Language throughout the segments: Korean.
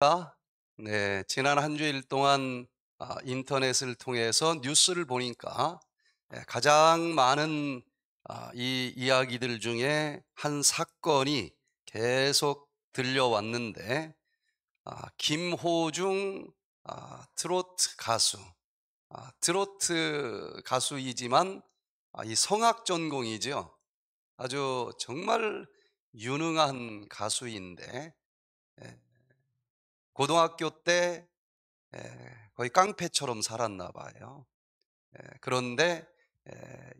아, 네, 지난 한 주일 동안 아, 인터넷을 통해서 뉴스를 보니까 예, 가장 많은 아, 이 이야기들 중에 한 사건이 계속 들려왔는데 김호중 트로트 가수 트로트 가수이지만 이 성악 전공이죠. 아주 정말 유능한 가수인데 고등학교 때 거의 깡패처럼 살았나 봐요. 그런데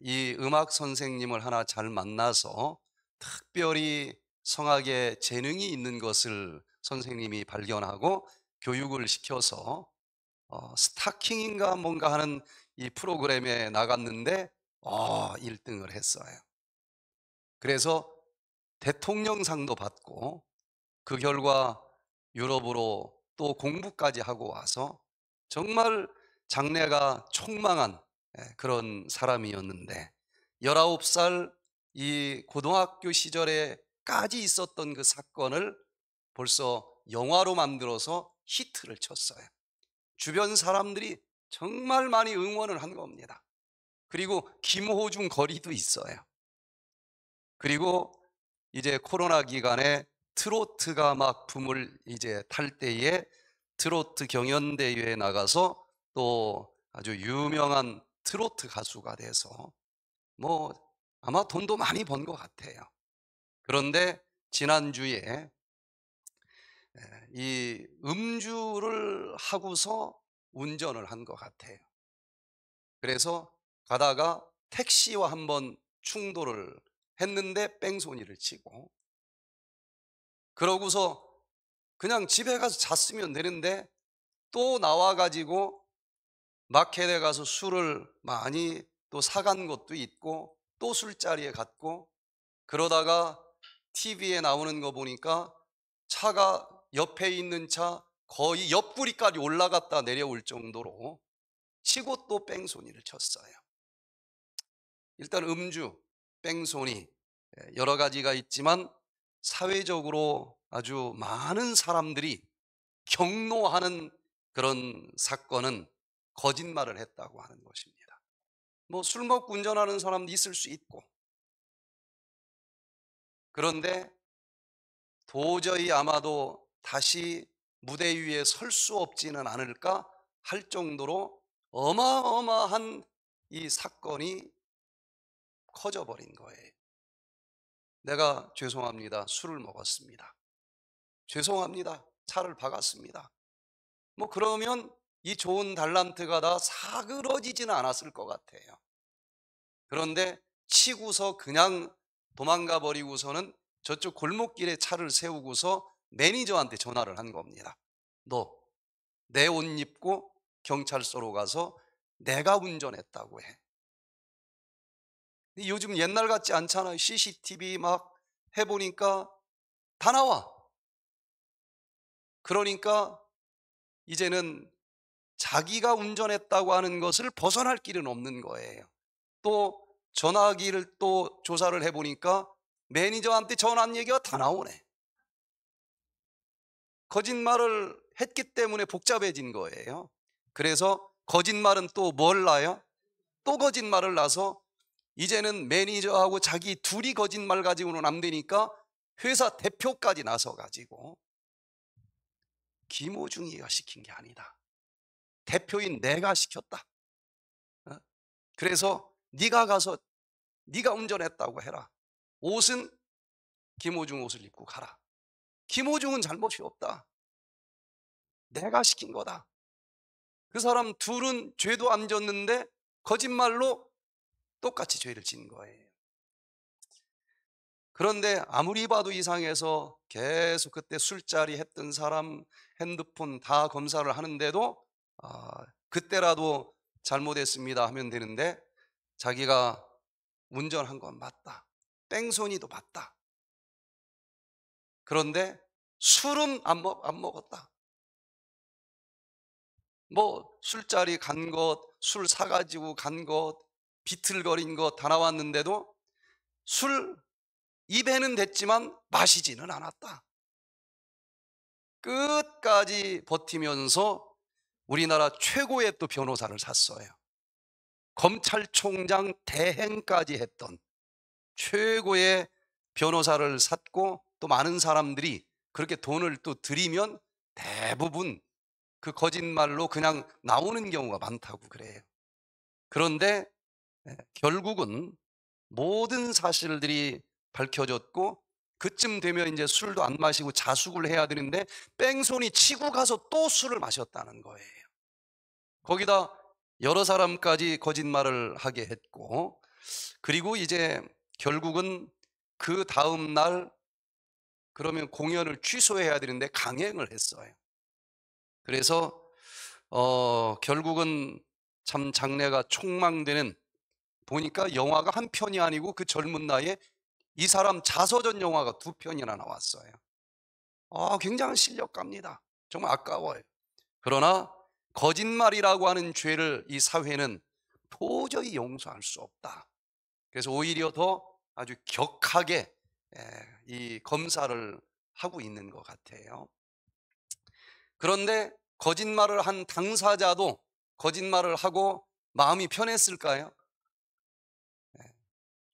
이 음악 선생님을 하나 잘 만나서 특별히 성악에 재능이 있는 것을 선생님이 발견하고 교육을 시켜서 어, 스타킹인가 뭔가 하는 이 프로그램에 나갔는데 어, 아, 1등을 했어요. 그래서 대통령상도 받고 그 결과 유럽으로 또 공부까지 하고 와서 정말 장래가 촉망한 예, 그런 사람이었는데 19살 이 고등학교 시절에까지 있었던 그 사건을 벌써 영화로 만들어서 히트를 쳤어요. 주변 사람들이 정말 많이 응원을 한 겁니다. 그리고 김호중 거리도 있어요. 그리고 이제 코로나 기간에 트로트가 막 붐을 이제 탈 때에 트로트 경연대회에 나가서 또 아주 유명한 트로트 가수가 돼서 뭐 아마 돈도 많이 번 것 같아요. 그런데 지난주에 이 음주를 하고서 운전을 한 것 같아요. 그래서 가다가 택시와 한번 충돌을 했는데 뺑소니를 치고 그러고서 그냥 집에 가서 잤으면 되는데 또 나와가지고 마켓에 가서 술을 많이 또 사간 것도 있고 또 술자리에 갔고 그러다가 TV에 나오는 거 보니까 차가 옆에 있는 차 거의 옆구리까지 올라갔다 내려올 정도로 치고 또 뺑소니를 쳤어요. 일단 음주, 뺑소니 예, 여러 가지가 있지만 사회적으로 아주 많은 사람들이 경로하는 그런 사건은 거짓말을 했다고 하는 것입니다. 뭐 술 먹고 운전하는 사람도 있을 수 있고. 그런데 도저히 아마도 다시 무대 위에 설 수 없지는 않을까 할 정도로 어마어마한 이 사건이 커져버린 거예요. 내가 죄송합니다. 술을 먹었습니다. 죄송합니다. 차를 박았습니다. 뭐 그러면 이 좋은 달란트가 다 사그러지지는 않았을 것 같아요. 그런데 치고서 그냥 도망가 버리고서는 저쪽 골목길에 차를 세우고서 매니저한테 전화를 한 겁니다. 너 내 옷 입고 경찰서로 가서 내가 운전했다고 해. 요즘 옛날 같지 않잖아요. CCTV 막 해보니까 다 나와. 그러니까 이제는 자기가 운전했다고 하는 것을 벗어날 길은 없는 거예요. 또 전화기를 또 조사를 해보니까 매니저한테 전화한 얘기가 다 나오네. 거짓말을 했기 때문에 복잡해진 거예요. 그래서 거짓말은 또 뭘 나요? 또 거짓말을 나서 이제는 매니저하고 자기 둘이 거짓말 가지고는 안 되니까 회사 대표까지 나서 가지고 김호중이가 시킨 게 아니다. 대표인 내가 시켰다. 어? 그래서 네가 가서 네가 운전했다고 해라. 옷은 김호중 옷을 입고 가라. 김호중은 잘못이 없다. 내가 시킨 거다. 그 사람 둘은 죄도 안 졌는데 거짓말로 똑같이 죄를 지은 거예요. 그런데 아무리 봐도 이상해서 계속 그때 술자리 했던 사람 핸드폰 다 검사를 하는데도 아, 그때라도 잘못했습니다 하면 되는데 자기가 운전한 건 맞다. 뺑소니도 맞다. 그런데 술은 안, 먹, 안 먹었다. 뭐 술자리 간 것, 술 사가지고 간 것, 비틀거린 거 다 나왔는데도 술 입에는 됐지만 마시지는 않았다. 끝까지 버티면서 우리나라 최고의 또 변호사를 샀어요. 검찰총장 대행까지 했던 최고의 변호사를 샀고 또 많은 사람들이 그렇게 돈을 또 드리면 대부분 그 거짓말로 그냥 나오는 경우가 많다고 그래요. 그런데 결국은 모든 사실들이 밝혀졌고 그쯤 되면 이제 술도 안 마시고 자숙을 해야 되는데 뺑소니 치고 가서 또 술을 마셨다는 거예요. 거기다 여러 사람까지 거짓말을 하게 했고 그리고 이제 결국은 그 다음 날 그러면 공연을 취소해야 되는데 강행을 했어요. 그래서 어 결국은 참장례가 촉망되는 보니까 영화가 한 편이 아니고 그 젊은 나이에 이 사람 자서전 영화가 두 편이나 나왔어요. 아, 굉장한 실력갑니다. 정말 아까워요. 그러나 거짓말이라고 하는 죄를 이 사회는 도저히 용서할 수 없다. 그래서 오히려 더 아주 격하게 예, 이 검사를 하고 있는 것 같아요. 그런데 거짓말을 한 당사자도 거짓말을 하고 마음이 편했을까요?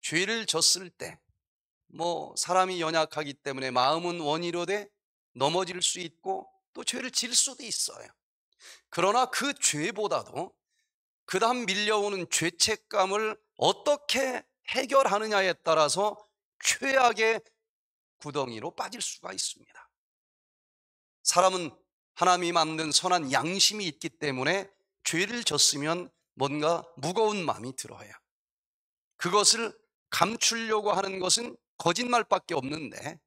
죄를 졌을 때, 뭐, 사람이 연약하기 때문에 마음은 원이로 돼 넘어질 수 있고 또 죄를 질 수도 있어요. 그러나 그 죄보다도 그 다음 밀려오는 죄책감을 어떻게 해결하느냐에 따라서 최악의 구덩이로 빠질 수가 있습니다. 사람은 하나님이 만든 선한 양심이 있기 때문에 죄를 졌으면 뭔가 무거운 마음이 들어요. 그것을 감추려고 하는 것은 거짓말밖에 없는데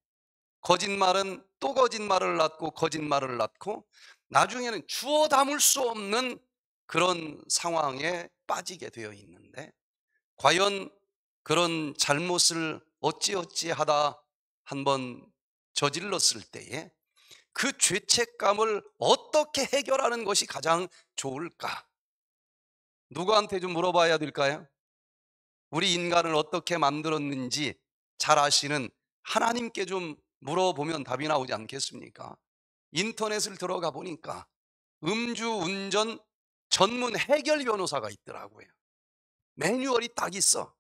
거짓말은 또 거짓말을 낳고 거짓말을 낳고 나중에는 주워 담을 수 없는 그런 상황에 빠지게 되어 있는데 과연 그런 잘못을 어찌어찌 하다 한번 저질렀을 때에 그 죄책감을 어떻게 해결하는 것이 가장 좋을까? 누구한테 좀 물어봐야 될까요? 우리 인간을 어떻게 만들었는지 잘 아시는 하나님께 좀 물어보면 답이 나오지 않겠습니까? 인터넷을 들어가 보니까 음주 운전 전문 해결 변호사가 있더라고요. 매뉴얼이 딱 있어.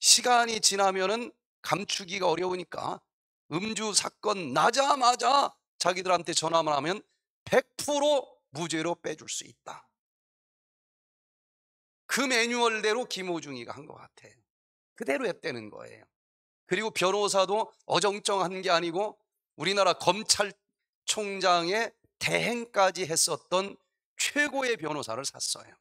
시간이 지나면은 감추기가 어려우니까 음주 사건 나자마자 자기들한테 전화만 하면 100% 무죄로 빼줄 수 있다. 그 매뉴얼대로 김호중이가 한 것 같아요. 그대로 했다는 거예요. 그리고 변호사도 어정쩡한 게 아니고 우리나라 검찰총장의 대행까지 했었던 최고의 변호사를 샀어요.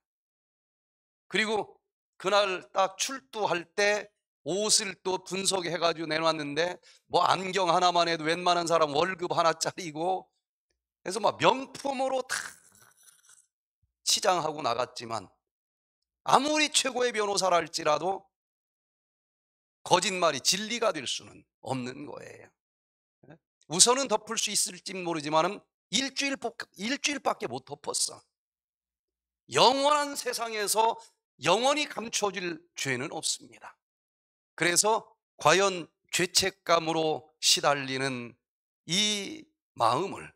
그리고 그날 딱 출두할 때 옷을 또 분석해가지고 내놨는데 뭐 안경 하나만 해도 웬만한 사람 월급 하나짜리고 해서막 명품으로 다 치장하고 나갔지만 아무리 최고의 변호사라 할지라도 거짓말이 진리가 될 수는 없는 거예요. 예? 우선은 덮을 수 있을지 모르지만 일주일, 일주일밖에 못 덮었어. 영원한 세상에서 영원히 감춰질 죄는 없습니다. 그래서 과연 죄책감으로 시달리는 이 마음을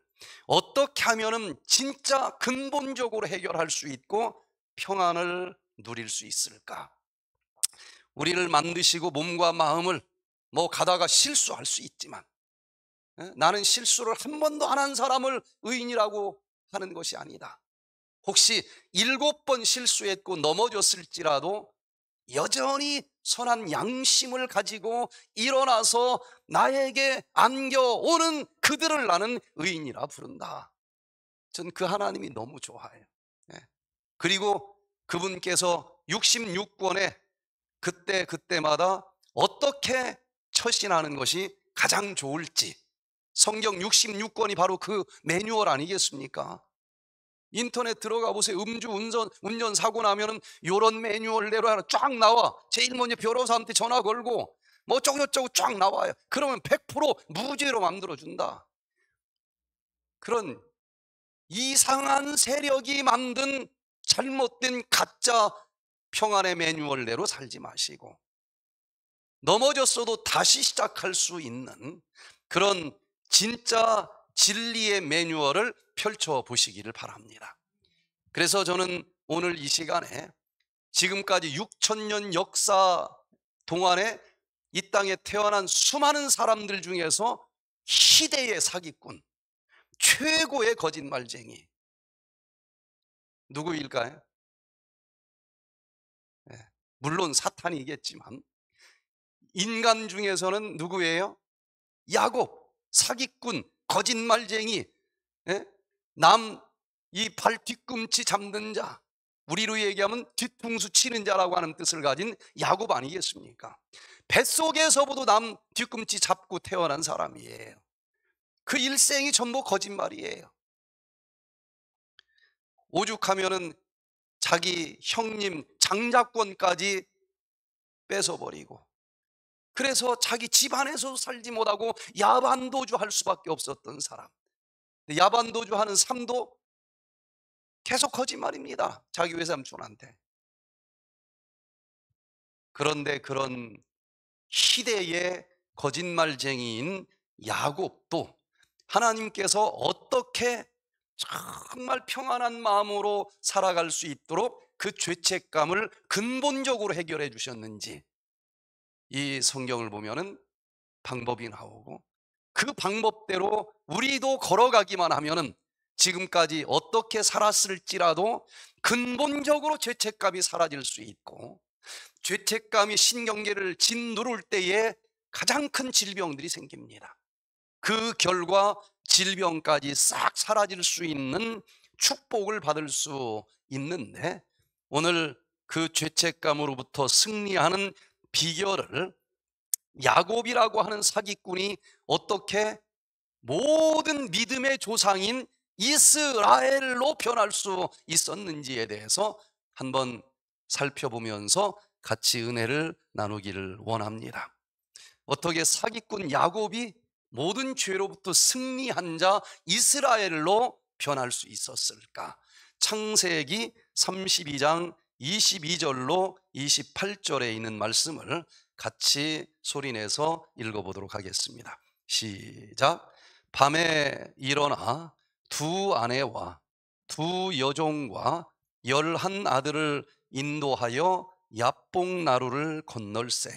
어떻게 하면 진짜 근본적으로 해결할 수 있고 평안을 누릴 수 있을까? 우리를 만드시고 몸과 마음을 뭐 가다가 실수할 수 있지만 어? 나는 실수를 한 번도 안 한 사람을 의인이라고 하는 것이 아니다. 혹시 일곱 번 실수했고 넘어졌을지라도 여전히 선한 양심을 가지고 일어나서 나에게 안겨오는 그들을 나는 의인이라 부른다. 전 그 하나님이 너무 좋아해요. 예. 그리고 그분께서 66권에 그때 그때마다 어떻게 처신하는 것이 가장 좋을지 성경 66권이 바로 그 매뉴얼 아니겠습니까? 인터넷 들어가 보세요. 음주 운전 운전 사고 나면은 요런 매뉴얼대로 하나 쫙 나와. 제일 먼저 변호사한테 전화 걸고 뭐 어쩌고저쩌고 쫙 나와요. 그러면 100% 무죄로 만들어 준다. 그런 이상한 세력이 만든 잘못된 가짜 평안의 매뉴얼대로 살지 마시고 넘어졌어도 다시 시작할 수 있는 그런 진짜 진리의 매뉴얼을 펼쳐보시기를 바랍니다. 그래서 저는 오늘 이 시간에 지금까지 6천년 역사 동안에 이 땅에 태어난 수많은 사람들 중에서 희대의 사기꾼, 최고의 거짓말쟁이, 누구일까요? 네, 물론 사탄이겠지만 인간 중에서는 누구예요? 야곱, 사기꾼, 거짓말쟁이, 네? 예? 남이 발 뒤꿈치 잡는 자, 우리로 얘기하면 뒤통수 치는 자라고 하는 뜻을 가진 야곱 아니겠습니까? 뱃속에서부터 남 뒤꿈치 잡고 태어난 사람이에요. 그 일생이 전부 거짓말이에요. 오죽하면은 자기 형님 장자권까지 뺏어버리고 그래서 자기 집안에서 살지 못하고 야반도주 할 수밖에 없었던 사람. 야반도주 하는 삶도 계속 거짓말입니다. 자기 외삼촌한테. 그런데 그런 시대의 거짓말쟁이인 야곱도 하나님께서 어떻게 정말 평안한 마음으로 살아갈 수 있도록 그 죄책감을 근본적으로 해결해 주셨는지 이 성경을 보면은 방법이 나오고 그 방법대로 우리도 걸어가기만 하면은 지금까지 어떻게 살았을지라도 근본적으로 죄책감이 사라질 수 있고 죄책감이 신경계를 짓누를 때에 가장 큰 질병들이 생깁니다. 그 결과 질병까지 싹 사라질 수 있는 축복을 받을 수 있는데 오늘 그 죄책감으로부터 승리하는 비결을 야곱이라고 하는 사기꾼이 어떻게 모든 믿음의 조상인 이스라엘로 변할 수 있었는지에 대해서 한번 살펴보면서 같이 은혜를 나누기를 원합니다. 어떻게 사기꾼 야곱이 모든 죄로부터 승리한 자 이스라엘로 변할 수 있었을까? 창세기 32장 22절로 28절에 있는 말씀을 같이 소리내서 읽어보도록 하겠습니다. 시작. 밤에 일어나 두 아내와 두 여종과 열한 아들을 인도하여 야뽕 나루를 건널세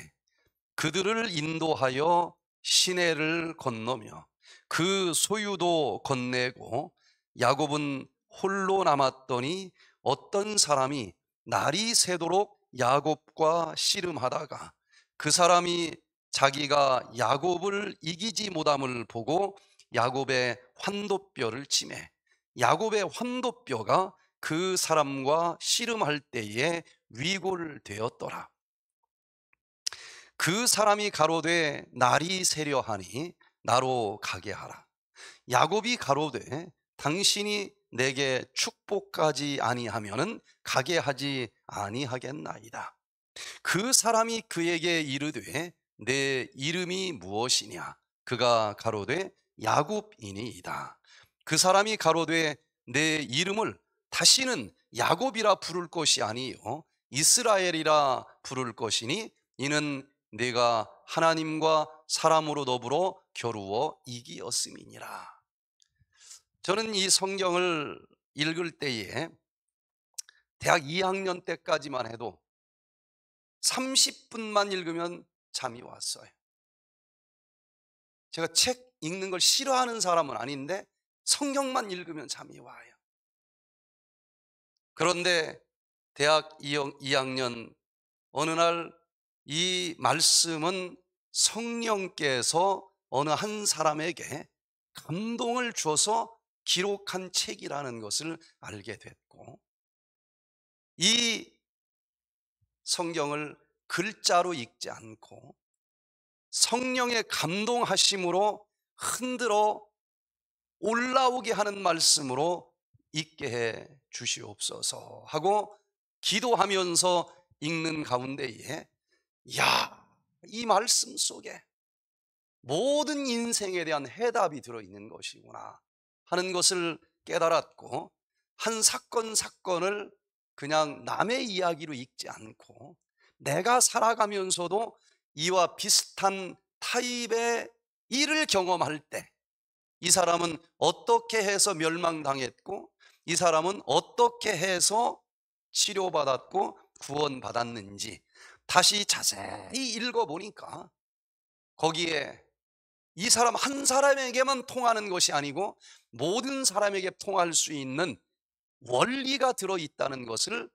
그들을 인도하여 시내를 건너며 그 소유도 건네고 야곱은 홀로 남았더니 어떤 사람이 날이 새도록 야곱과 씨름하다가 그 사람이 자기가 야곱을 이기지 못함을 보고 야곱의 환도뼈를 치매 야곱의 환도뼈가 그 사람과 씨름할 때에 위골되었더라. 그 사람이 가로되 날이 세려하니 나로 가게 하라. 야곱이 가로되 당신이 내게 축복까지 아니하면은 가게 하지 아니하겠나이다. 그 사람이 그에게 이르되 내 이름이 무엇이냐? 그가 가로되 야곱이니이다. 그 사람이 가로되 내 이름을 다시는 야곱이라 부를 것이 아니요 이스라엘이라 부를 것이니 이는 내가 하나님과 사람으로 더불어 겨루어 이기었음이니라. 저는 이 성경을 읽을 때에 대학 2학년 때까지만 해도 30분만 읽으면 잠이 왔어요. 제가 책 읽는 걸 싫어하는 사람은 아닌데 성경만 읽으면 잠이 와요. 그런데 대학 2학년 어느 날이 말씀은 성령께서 어느 한 사람에게 감동을 줘서 기록한 책이라는 것을 알게 됐고 이 성경을 글자로 읽지 않고 성령의 감동하심으로 흔들어 올라오게 하는 말씀으로 읽게 해 주시옵소서 하고 기도하면서 읽는 가운데에 야, 이 말씀 속에 모든 인생에 대한 해답이 들어 있는 것이구나 하는 것을 깨달았고 한 사건 사건을 그냥 남의 이야기로 읽지 않고 내가 살아가면서도 이와 비슷한 타입의 일을 경험할 때 이 사람은 어떻게 해서 멸망당했고 이 사람은 어떻게 해서 치료받았고 구원받았는지 다시 자세히 읽어보니까 거기에 이 사람 한 사람에게만 통하는 것이 아니고 모든 사람에게 통할 수 있는 원리가 들어있다는 것을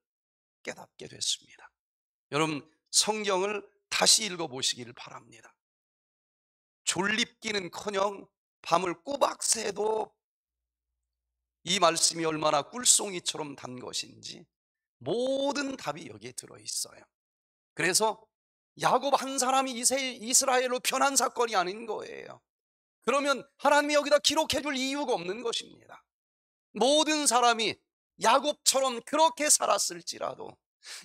깨닫게 됐습니다. 여러분, 성경을 다시 읽어보시기를 바랍니다. 졸립기는 커녕 밤을 꼬박 새도 이 말씀이 얼마나 꿀송이처럼 단 것인지 모든 답이 여기에 들어있어요. 그래서 야곱 한 사람이 이스라엘로 변한 사건이 아닌 거예요. 그러면 하나님이 여기다 기록해 줄 이유가 없는 것입니다. 모든 사람이 야곱처럼 그렇게 살았을지라도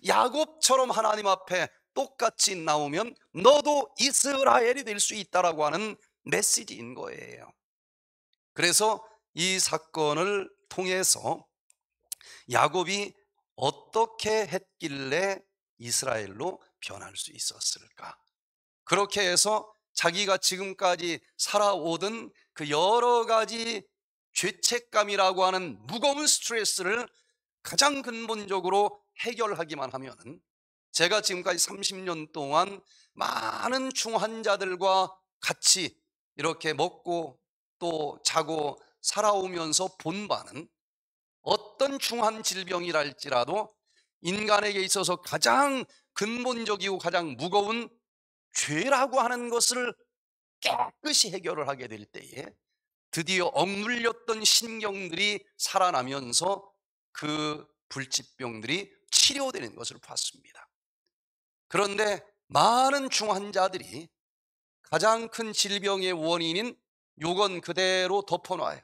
야곱처럼 하나님 앞에 똑같이 나오면 너도 이스라엘이 될 수 있다라고 하는 메시지인 거예요. 그래서 이 사건을 통해서 야곱이 어떻게 했길래 이스라엘로 변할 수 있었을까? 그렇게 해서 자기가 지금까지 살아오던 그 여러 가지 죄책감이라고 하는 무거운 스트레스를 가장 근본적으로 해결하기만 하면은 제가 지금까지 30년 동안 많은 중환자들과 같이 이렇게 먹고 또 자고 살아오면서 본 바는 어떤 중한 질병이랄지라도 인간에게 있어서 가장 근본적이고 가장 무거운 죄라고 하는 것을 깨끗이 해결을 하게 될 때에 드디어 억눌렸던 신경들이 살아나면서 그 불치병들이 치료되는 것을 봤습니다. 그런데 많은 중환자들이 가장 큰 질병의 원인인 요건 그대로 덮어놔요.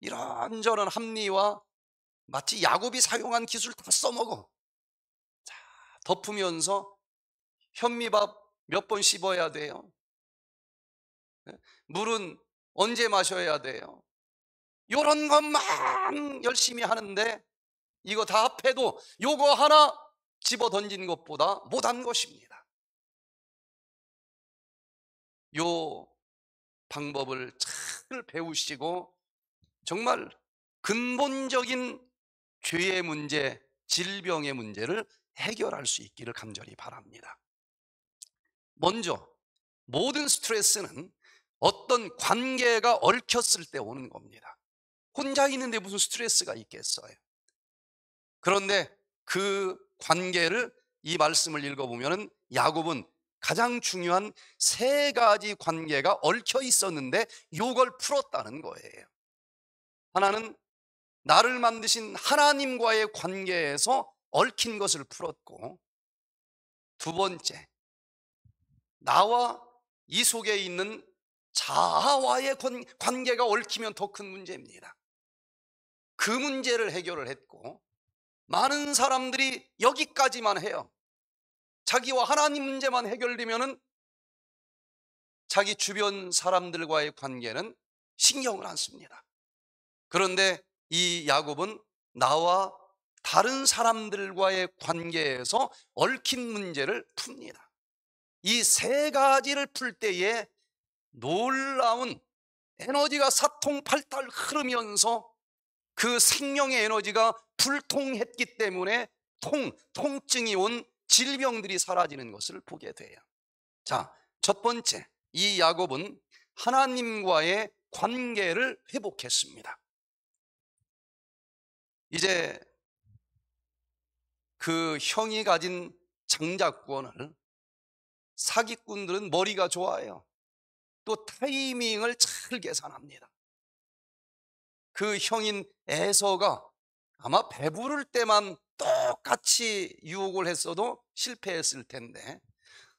이런저런 합리와 마치 야곱이 사용한 기술 다 써먹어. 덮으면서 현미밥 몇 번 씹어야 돼요. 예? 물은 언제 마셔야 돼요. 요런 것만 열심히 하는데 이거 다 합해도 요거 하나 집어 던진 것보다 못한 것입니다. 요 방법을 잘 배우시고 정말 근본적인 죄의 문제, 질병의 문제를 해결할 수 있기를 간절히 바랍니다. 먼저 모든 스트레스는 어떤 관계가 얽혔을 때 오는 겁니다. 혼자 있는데 무슨 스트레스가 있겠어요? 그런데 그 관계를 이 말씀을 읽어보면 야곱은 가장 중요한 세 가지 관계가 얽혀 있었는데 요걸 풀었다는 거예요. 하나는 나를 만드신 하나님과의 관계에서 얽힌 것을 풀었고 두 번째 나와 이 속에 있는 자아와의 관계가 얽히면 더 큰 문제입니다 그 문제를 해결을 했고 많은 사람들이 여기까지만 해요 자기와 하나님 문제만 해결되면 은 자기 주변 사람들과의 관계는 신경을 안 씁니다 그런데 이 야곱은 나와 다른 사람들과의 관계에서 얽힌 문제를 풉니다. 이 세 가지를 풀 때에 놀라운 에너지가 사통팔탈 흐르면서 그 생명의 에너지가 불통했기 때문에 통, 통증이 온 질병들이 사라지는 것을 보게 돼요. 자, 첫 번째, 이 야곱은 하나님과의 관계를 회복했습니다. 이제 그 형이 가진 장작권을 사기꾼들은 머리가 좋아요. 또 타이밍을 잘 계산합니다. 그 형인 에서가 아마 배부를 때만 똑같이 유혹을 했어도 실패했을 텐데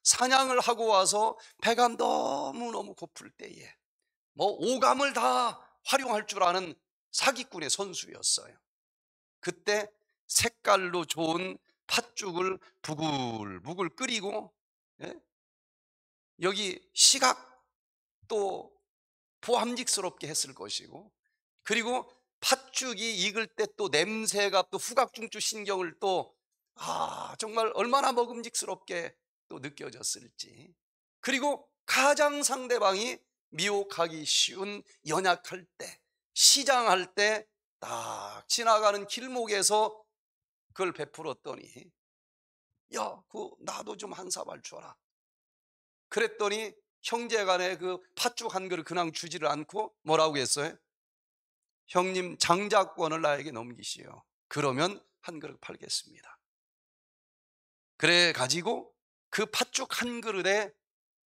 사냥을 하고 와서 배가 너무너무 고플 때에 뭐 오감을 다 활용할 줄 아는 사기꾼의 선수였어요. 그때 색깔로 좋은 팥죽을 부글부글 끓이고 예? 여기 시각 또 보함직스럽게 했을 것이고 그리고 팥죽이 익을 때 또 냄새가 또 후각중추 신경을 또 아, 정말 얼마나 먹음직스럽게 또 느껴졌을지. 그리고 가장 상대방이 미혹하기 쉬운 연약할 때, 시장할 때, 딱 지나가는 길목에서 그걸 베풀었더니 야, 그 나도 좀 한 사발 줘라. 그랬더니 형제 간에 그 팥죽 한 그릇 그냥 주지를 않고 뭐라고 했어요? 형님 장작권을 나에게 넘기시오. 그러면 한 그릇 팔겠습니다. 그래 가지고 그 팥죽 한 그릇에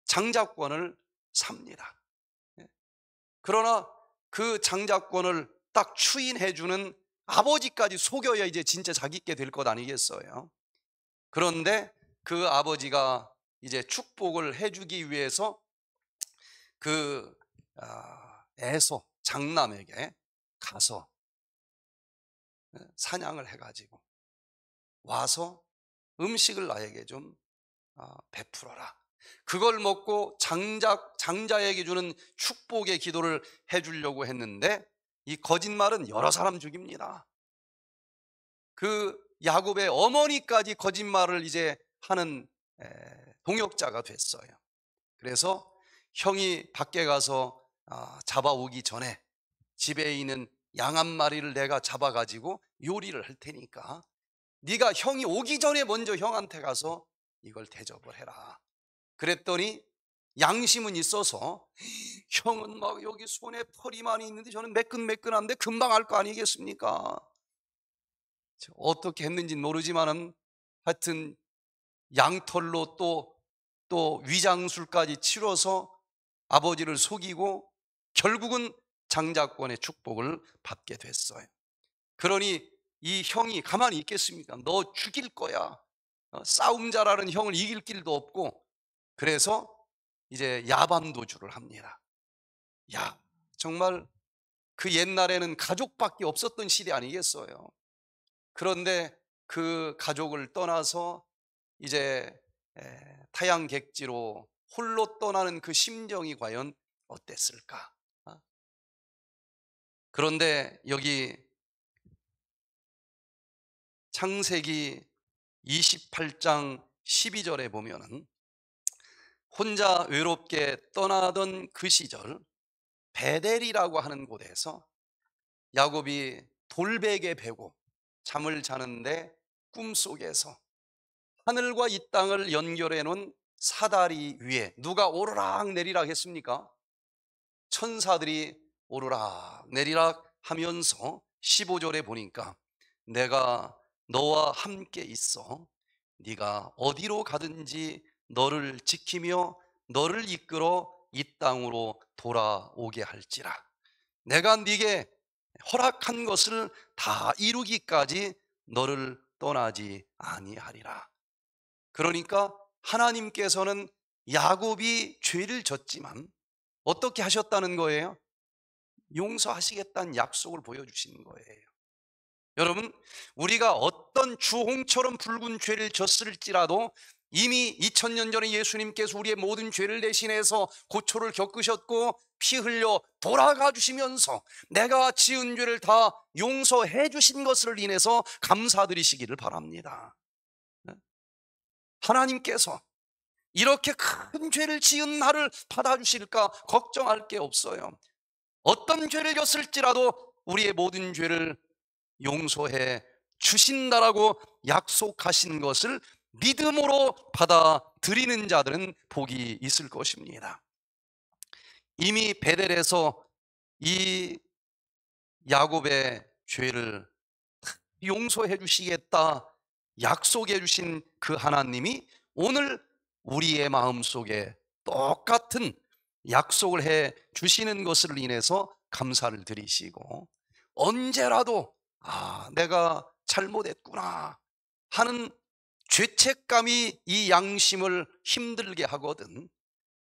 장작권을 삽니다. 예. 그러나 그장작권을딱 추인해주는 아버지까지 속여야 이제 진짜 자기 있게 될것 아니겠어요? 그런데 그 아버지가 이제 축복을 해주기 위해서 그 애소 아, 장남에게 가서 예, 사냥을 해가지고 와서 음식을 나에게 좀 아, 베풀어라. 그걸 먹고 장자 장자에게 주는 축복의 기도를 해주려고 했는데 이 거짓말은 여러 사람 죽입니다. 그 야곱의 어머니까지 거짓말을 이제 하는 동역자가 됐어요. 그래서 형이 밖에 가서 아, 잡아오기 전에 집에 있는 양 한 마리를 내가 잡아가지고 요리를 할 테니까 네가 형이 오기 전에 먼저 형한테 가서 이걸 대접을 해라. 그랬더니 양심은 있어서 형은 막 여기 손에 펄이 많이 있는데 저는 매끈매끈한데 금방 알 거 아니겠습니까? 어떻게 했는지 모르지만은 하여튼 양털로 또, 또 위장술까지 치러서 아버지를 속이고 결국은 장자권의 축복을 받게 됐어요. 그러니 이 형이 가만히 있겠습니까? 너 죽일 거야. 어, 싸움자라는 형을 이길 길도 없고 그래서 이제 야반도주를 합니다. 야, 정말 그 옛날에는 가족밖에 없었던 시대 아니겠어요. 그런데 그 가족을 떠나서 이제 타양 객지로 홀로 떠나는 그 심정이 과연 어땠을까? 아? 그런데 여기 창세기 28장 12절에 보면은 혼자 외롭게 떠나던 그 시절 베델이라고 하는 곳에서 야곱이 돌베개 베고 잠을 자는데 꿈속에서 하늘과 이 땅을 연결해 놓은 사다리 위에 누가 오르락 내리락 했습니까? 천사들이 오르락 내리락 하면서 15절에 보니까 내가 너와 함께 있어 네가 어디로 가든지 너를 지키며 너를 이끌어 이 땅으로 돌아오게 할지라. 내가 네게 허락한 것을 다 이루기까지 너를 떠나지 아니하리라. 그러니까 하나님께서는 야곱이 죄를 졌지만 어떻게 하셨다는 거예요? 용서하시겠다는 약속을 보여주신 거예요. 여러분, 우리가 어떤 주홍처럼 붉은 죄를 졌을지라도 이미 2000년 전에 예수님께서 우리의 모든 죄를 대신해서 고초를 겪으셨고 피 흘려 돌아가 주시면서 내가 지은 죄를 다 용서해 주신 것을 인해서 감사드리시기를 바랍니다. 네? 하나님께서 이렇게 큰 죄를 지은 나를 받아주실까 걱정할 게 없어요. 어떤 죄를 졌을지라도 우리의 모든 죄를 용서해 주신다라고 약속하신 것을 믿음으로 받아들이는 자들은 복이 있을 것입니다. 이미 베델에서 이 야곱의 죄를 용서해 주시겠다 약속해 주신 그 하나님이 오늘 우리의 마음속에 똑같은 약속을 해 주시는 것을 인해서 감사를 드리시고 언제라도 아 내가 잘못했구나 하는 죄책감이 이 양심을 힘들게 하거든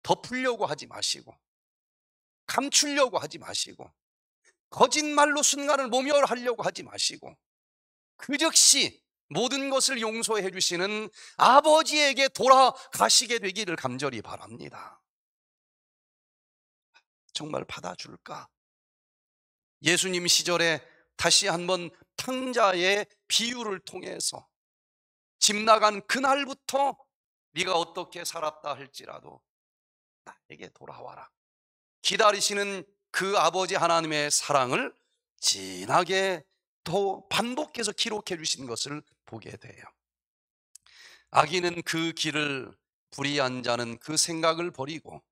덮으려고 하지 마시고 감추려고 하지 마시고 거짓말로 순간을 모멸하려고 하지 마시고 그 즉시 모든 것을 용서해 주시는 아버지에게 돌아가시게 되기를 간절히 바랍니다. 정말 받아줄까? 예수님 시절에 다시 한번 탕자의 비유를 통해서 집 나간 그날부터 네가 어떻게 살았다 할지라도 나에게 돌아와라. 기다리시는 그 아버지 하나님의 사랑을 진하게 더 반복해서 기록해 주신 것을 보게 돼요. 아기는 그 길을 불의한 자는 그 생각을 버리고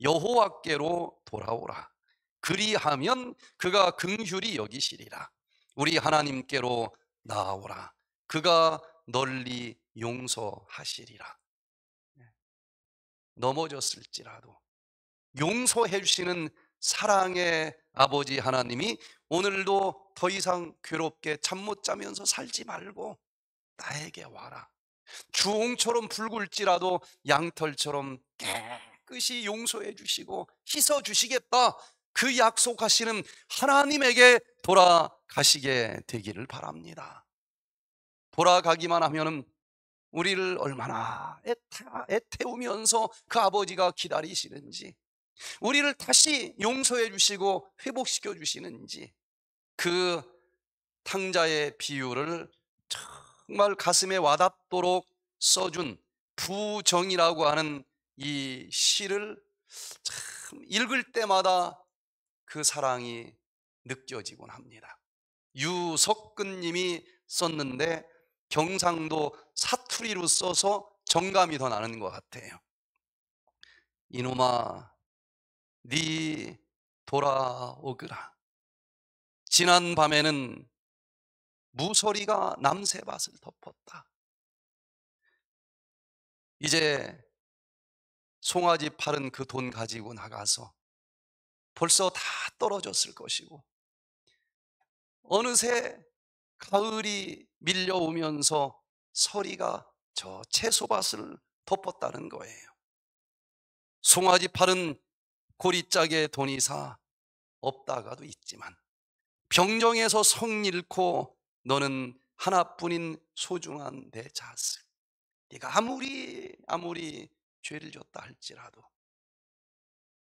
여호와께로 돌아오라. 그리하면 그가 긍휼히 여기시리라. 우리 하나님께로 나아오라. 그가 널리 용서하시리라. 네. 넘어졌을지라도 용서해 주시는 사랑의 아버지 하나님이 오늘도 더 이상 괴롭게 잠 못 자면서 살지 말고 나에게 와라. 주홍처럼 붉을지라도 양털처럼 깨끗이 용서해 주시고 씻어 주시겠다. 그 약속하시는 하나님에게 돌아가시게 되기를 바랍니다. 돌아가기만 하면은 우리를 얼마나 애태, 우면서그 아버지가 기다리시는지, 우리를 다시 용서해 주시고 회복시켜 주시는지, 그 탕자의 비유를 정말 가슴에 와닿도록 써준 부정이라고 하는 이 시를 참 읽을 때마다 그 사랑이 느껴지곤 합니다. 유석근 님이 썼는데 경상도 사투리로 써서 정감이 더 나는 것 같아요. 이놈아, 네 돌아오거라. 지난 밤에는 무소리가 남새밭을 덮었다. 이제 송아지 팔은 그 돈 가지고 나가서 벌써 다 떨어졌을 것이고 어느새 가을이 밀려오면서 서리가 저 채소밭을 덮었다는 거예요. 송아지 팔은 고리짝에 돈이 사 없다가도 있지만 병정에서 성 잃고 너는 하나뿐인 소중한 내 자식 네가 아무리 아무리 죄를 졌다 할지라도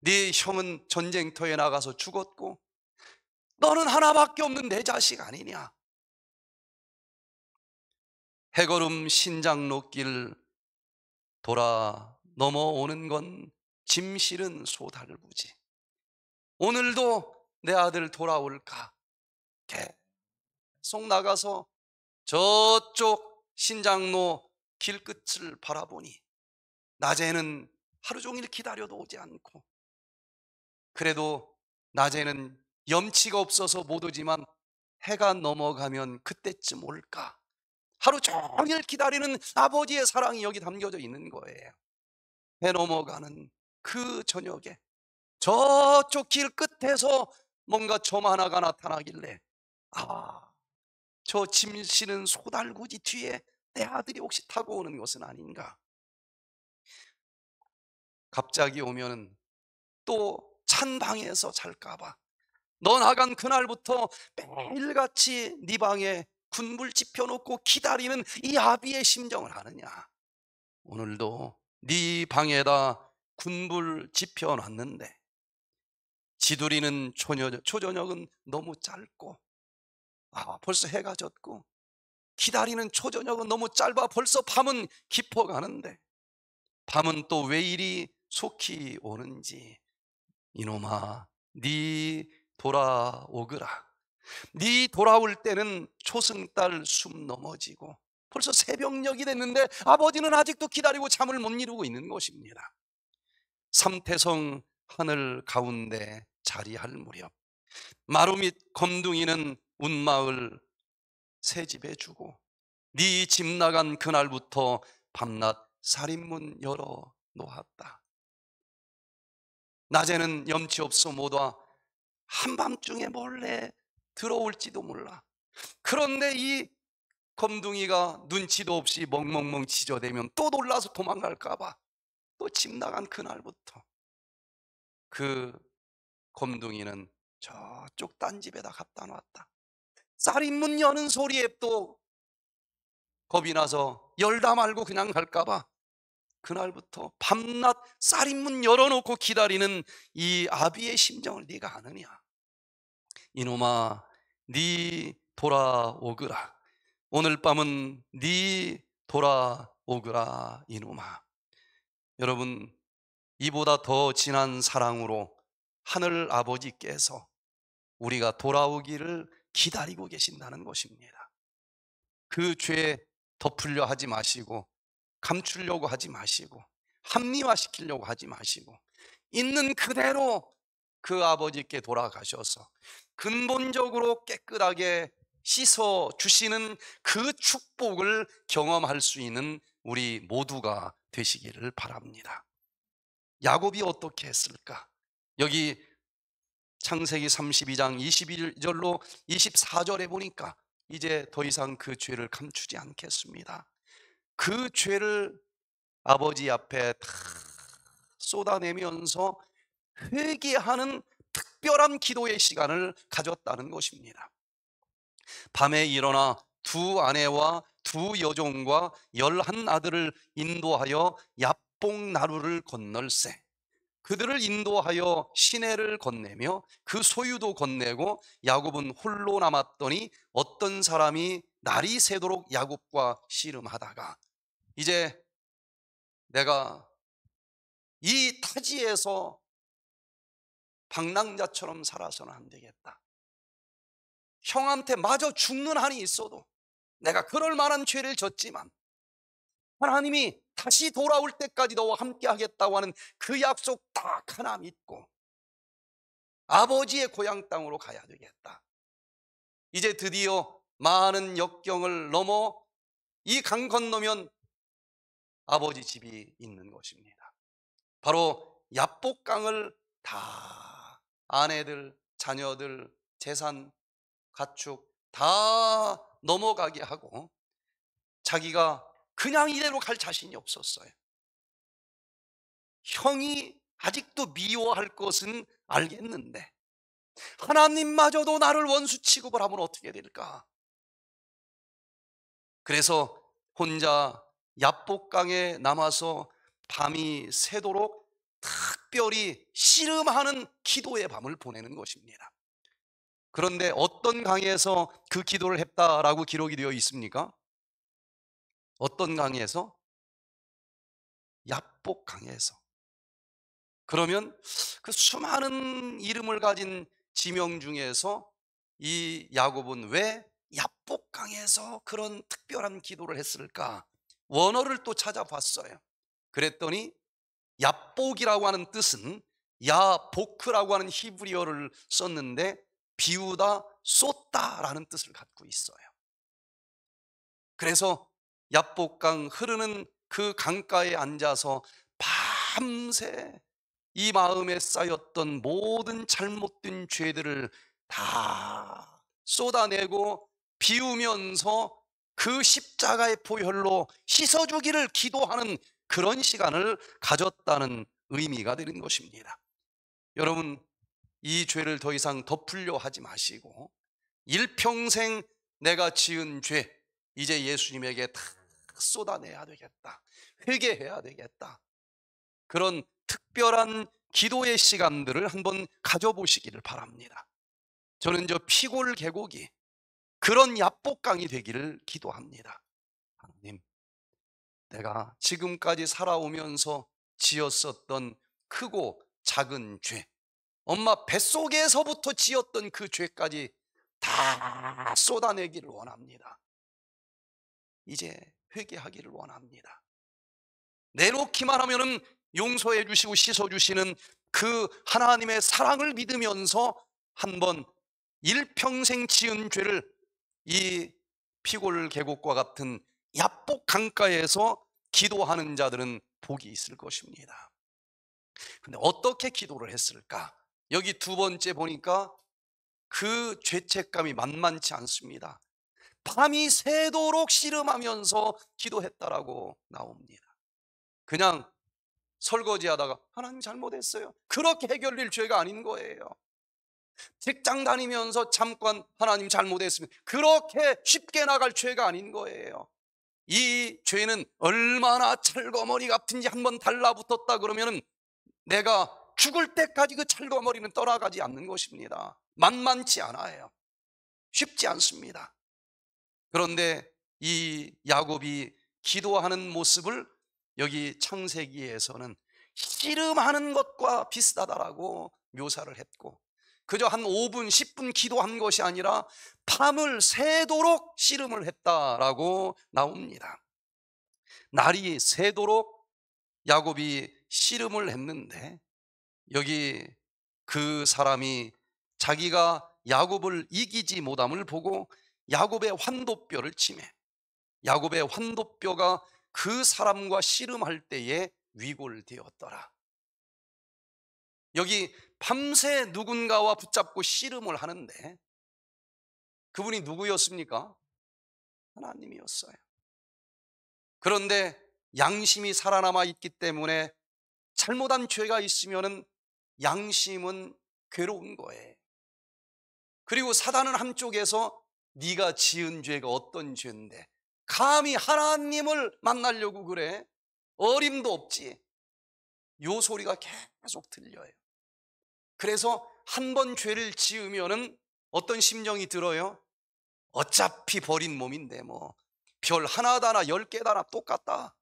네 형은 전쟁터에 나가서 죽었고 너는 하나밖에 없는 내 자식 아니냐 해걸음 신장로길 돌아 넘어오는 건 짐실은 소달부지 오늘도 내 아들 돌아올까 계속 나가서 저쪽 신장로 길끝을 바라보니 낮에는 하루 종일 기다려도 오지 않고 그래도 낮에는 염치가 없어서 못 오지만 해가 넘어가면 그때쯤 올까 하루 종일 기다리는 아버지의 사랑이 여기 담겨져 있는 거예요. 해 넘어가는 그 저녁에 저쪽 길 끝에서 뭔가 점 하나가 나타나길래 아, 저 짐시는 소달구지 뒤에 내 아들이 혹시 타고 오는 것은 아닌가? 갑자기 오면 또찬 방에서 잘까봐 너 나간 그날부터 매일같이 네 방에 군불지 펴놓고 기다리는 이 아비의 심정을 아느냐? 오늘도 네 방에다 군불 지펴놨는데 지두리는 초저녁, 초저녁은 너무 짧고 아 벌써 해가 졌고 기다리는 초저녁은 너무 짧아 벌써 밤은 깊어가는데 밤은 또 왜 이리 속히 오는지 이놈아 네 돌아오거라 네 돌아올 때는 초승달 숨 넘어지고 벌써 새벽녘이 됐는데 아버지는 아직도 기다리고 잠을 못 이루고 있는 것입니다. 삼태성 하늘 가운데 자리할 무렵 마루 및 검둥이는 운마을 새집에 주고 네 집 나간 그날부터 밤낮 살인문 열어 놓았다. 낮에는 염치 없어 못와 한밤중에 몰래 들어올지도 몰라. 그런데 이 검둥이가 눈치도 없이 멍멍멍 지저대면 또 놀라서 도망갈까봐 또 집 나간 그날부터 그 검둥이는 저쪽 딴 집에다 갖다 놨다. 쌀인문 여는 소리에 또 겁이 나서 열다 말고 그냥 갈까봐 그날부터 밤낮 쌀인문 열어놓고 기다리는 이 아비의 심정을 네가 아느냐 이놈아 네 돌아오거라. 오늘 밤은 네 돌아오거라 이놈아. 여러분 이보다 더 진한 사랑으로 하늘 아버지께서 우리가 돌아오기를 기다리고 계신다는 것입니다. 그죄에 덮으려 하지 마시고 감추려고 하지 마시고 합리화시키려고 하지 마시고 있는 그대로 그 아버지께 돌아가셔서 근본적으로 깨끗하게 씻어 주시는 그 축복을 경험할 수 있는 우리 모두가 되시기를 바랍니다. 야곱이 어떻게 했을까? 여기 창세기 32장 21절로 24절에 보니까 이제 더 이상 그 죄를 감추지 않겠습니다. 그 죄를 아버지 앞에 다 쏟아내면서 회개하는 특별한 기도의 시간을 가졌다는 것입니다. 밤에 일어나 두 아내와 두 여종과 열한 아들을 인도하여 야뽕 나루를 건널세. 그들을 인도하여 시내를 건네며 그 소유도 건네고 야곱은 홀로 남았더니 어떤 사람이 날이 새도록 야곱과 씨름하다가 이제 내가 이 타지에서 방랑자처럼 살아서는 안 되겠다. 형한테 마저 죽는 한이 있어도 내가 그럴 만한 죄를 졌지만 하나님이 다시 돌아올 때까지 너와 함께 하겠다고 하는 그 약속 딱 하나 믿고 아버지의 고향 땅으로 가야 되겠다. 이제 드디어 많은 역경을 넘어 이 강 건너면 아버지 집이 있는 것입니다. 바로 야복강을 다 아내들, 자녀들, 재산, 가축 다 넘어가게 하고 자기가 그냥 이대로 갈 자신이 없었어요. 형이 아직도 미워할 것은 알겠는데 하나님마저도 나를 원수 취급을 하면 어떻게 될까? 그래서 혼자 야복강에 남아서 밤이 새도록 다 특별히 씨름하는 기도의 밤을 보내는 것입니다. 그런데 어떤 강의에서 그 기도를 했다라고 기록이 되어 있습니까? 어떤 강의에서? 야복 강의에서. 그러면 그 수많은 이름을 가진 지명 중에서 이 야곱은 왜 야복 강에서 그런 특별한 기도를 했을까? 원어를 또 찾아봤어요. 그랬더니 야복이라고 하는 뜻은 야보크라고 하는 히브리어를 썼는데 비우다, 쏟다라는 뜻을 갖고 있어요. 그래서 야복강 흐르는 그 강가에 앉아서 밤새 이 마음에 쌓였던 모든 잘못된 죄들을 다 쏟아내고 비우면서 그 십자가의 포혈로 씻어주기를 기도하는 그런 시간을 가졌다는 의미가 되는 것입니다. 여러분, 이 죄를 더 이상 덮으려 하지 마시고, 일평생 내가 지은 죄, 이제 예수님에게 다 쏟아내야 되겠다. 회개해야 되겠다. 그런 특별한 기도의 시간들을 한번 가져보시기를 바랍니다. 저는 저 피골 계곡이 그런 야복강이 되기를 기도합니다. 내가 지금까지 살아오면서 지었었던 크고 작은 죄, 엄마 뱃속에서부터 지었던 그 죄까지 다 쏟아내기를 원합니다. 이제 회개하기를 원합니다. 내놓기만 하면 용서해 주시고 씻어 주시는 그 하나님의 사랑을 믿으면서 한 번 일평생 지은 죄를 이 피골 계곡과 같은 야복 강가에서 기도하는 자들은 복이 있을 것입니다. 근데 어떻게 기도를 했을까? 여기 두 번째 보니까 그 죄책감이 만만치 않습니다. 밤이 새도록 씨름하면서 기도했다라고 나옵니다. 그냥 설거지하다가 하나님 잘못했어요. 그렇게 해결될 죄가 아닌 거예요. 직장 다니면서 잠깐 하나님 잘못했으면 그렇게 쉽게 나갈 죄가 아닌 거예요. 이 죄는 얼마나 철거머리 같은지 한번 달라붙었다 그러면 내가 죽을 때까지 그 철거머리는 떠나가지 않는 것입니다. 만만치 않아요. 쉽지 않습니다. 그런데 이 야곱이 기도하는 모습을 여기 창세기에서는 씨름하는 것과 비슷하다라고 묘사를 했고 그저 한 5분, 10분 기도한 것이 아니라 밤을 새도록 씨름을 했다라고 나옵니다. 날이 새도록 야곱이 씨름을 했는데 여기 그 사람이 자기가 야곱을 이기지 못함을 보고 야곱의 환도뼈를 치매 야곱의 환도뼈가 그 사람과 씨름할 때에 위골되었더라. 여기 밤새 누군가와 붙잡고 씨름을 하는데 그분이 누구였습니까? 하나님이었어요. 그런데 양심이 살아남아 있기 때문에 잘못한 죄가 있으면 양심은 괴로운 거예요. 그리고 사단은 한쪽에서 네가 지은 죄가 어떤 죄인데 감히 하나님을 만나려고 그래 어림도 없지. 요 소리가 계속 들려요. 그래서 한 번 죄를 지으면은 어떤 심정이 들어요? 어차피 버린 몸인데 뭐 별 하나다나 열 개다나 똑같다.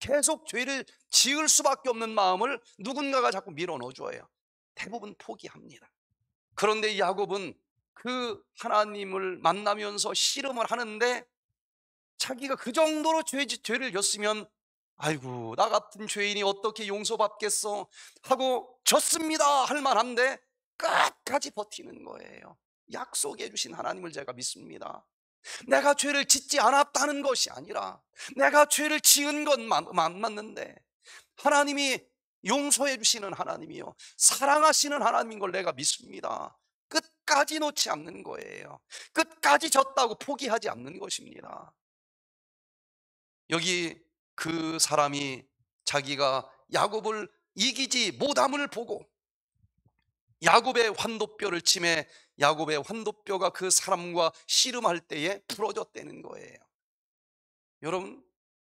계속 죄를 지을 수밖에 없는 마음을 누군가가 자꾸 밀어 넣어줘요. 대부분 포기합니다. 그런데 야곱은 그 하나님을 만나면서 씨름을 하는데 자기가 그 정도로 죄, 죄를 졌으면 아이고, 나 같은 죄인이 어떻게 용서받겠어? 하고 졌습니다! 할 만한데 끝까지 버티는 거예요. 약속해 주신 하나님을 제가 믿습니다. 내가 죄를 짓지 않았다는 것이 아니라 내가 죄를 지은 것만 맞는데 하나님이 용서해 주시는 하나님이요. 사랑하시는 하나님인 걸 내가 믿습니다. 끝까지 놓지 않는 거예요. 끝까지 졌다고 포기하지 않는 것입니다. 여기 그 사람이 자기가 야곱을 이기지 못함을 보고 야곱의 환도뼈를 침해 야곱의 환도뼈가 그 사람과 씨름할 때에 부러졌다는 거예요. 여러분,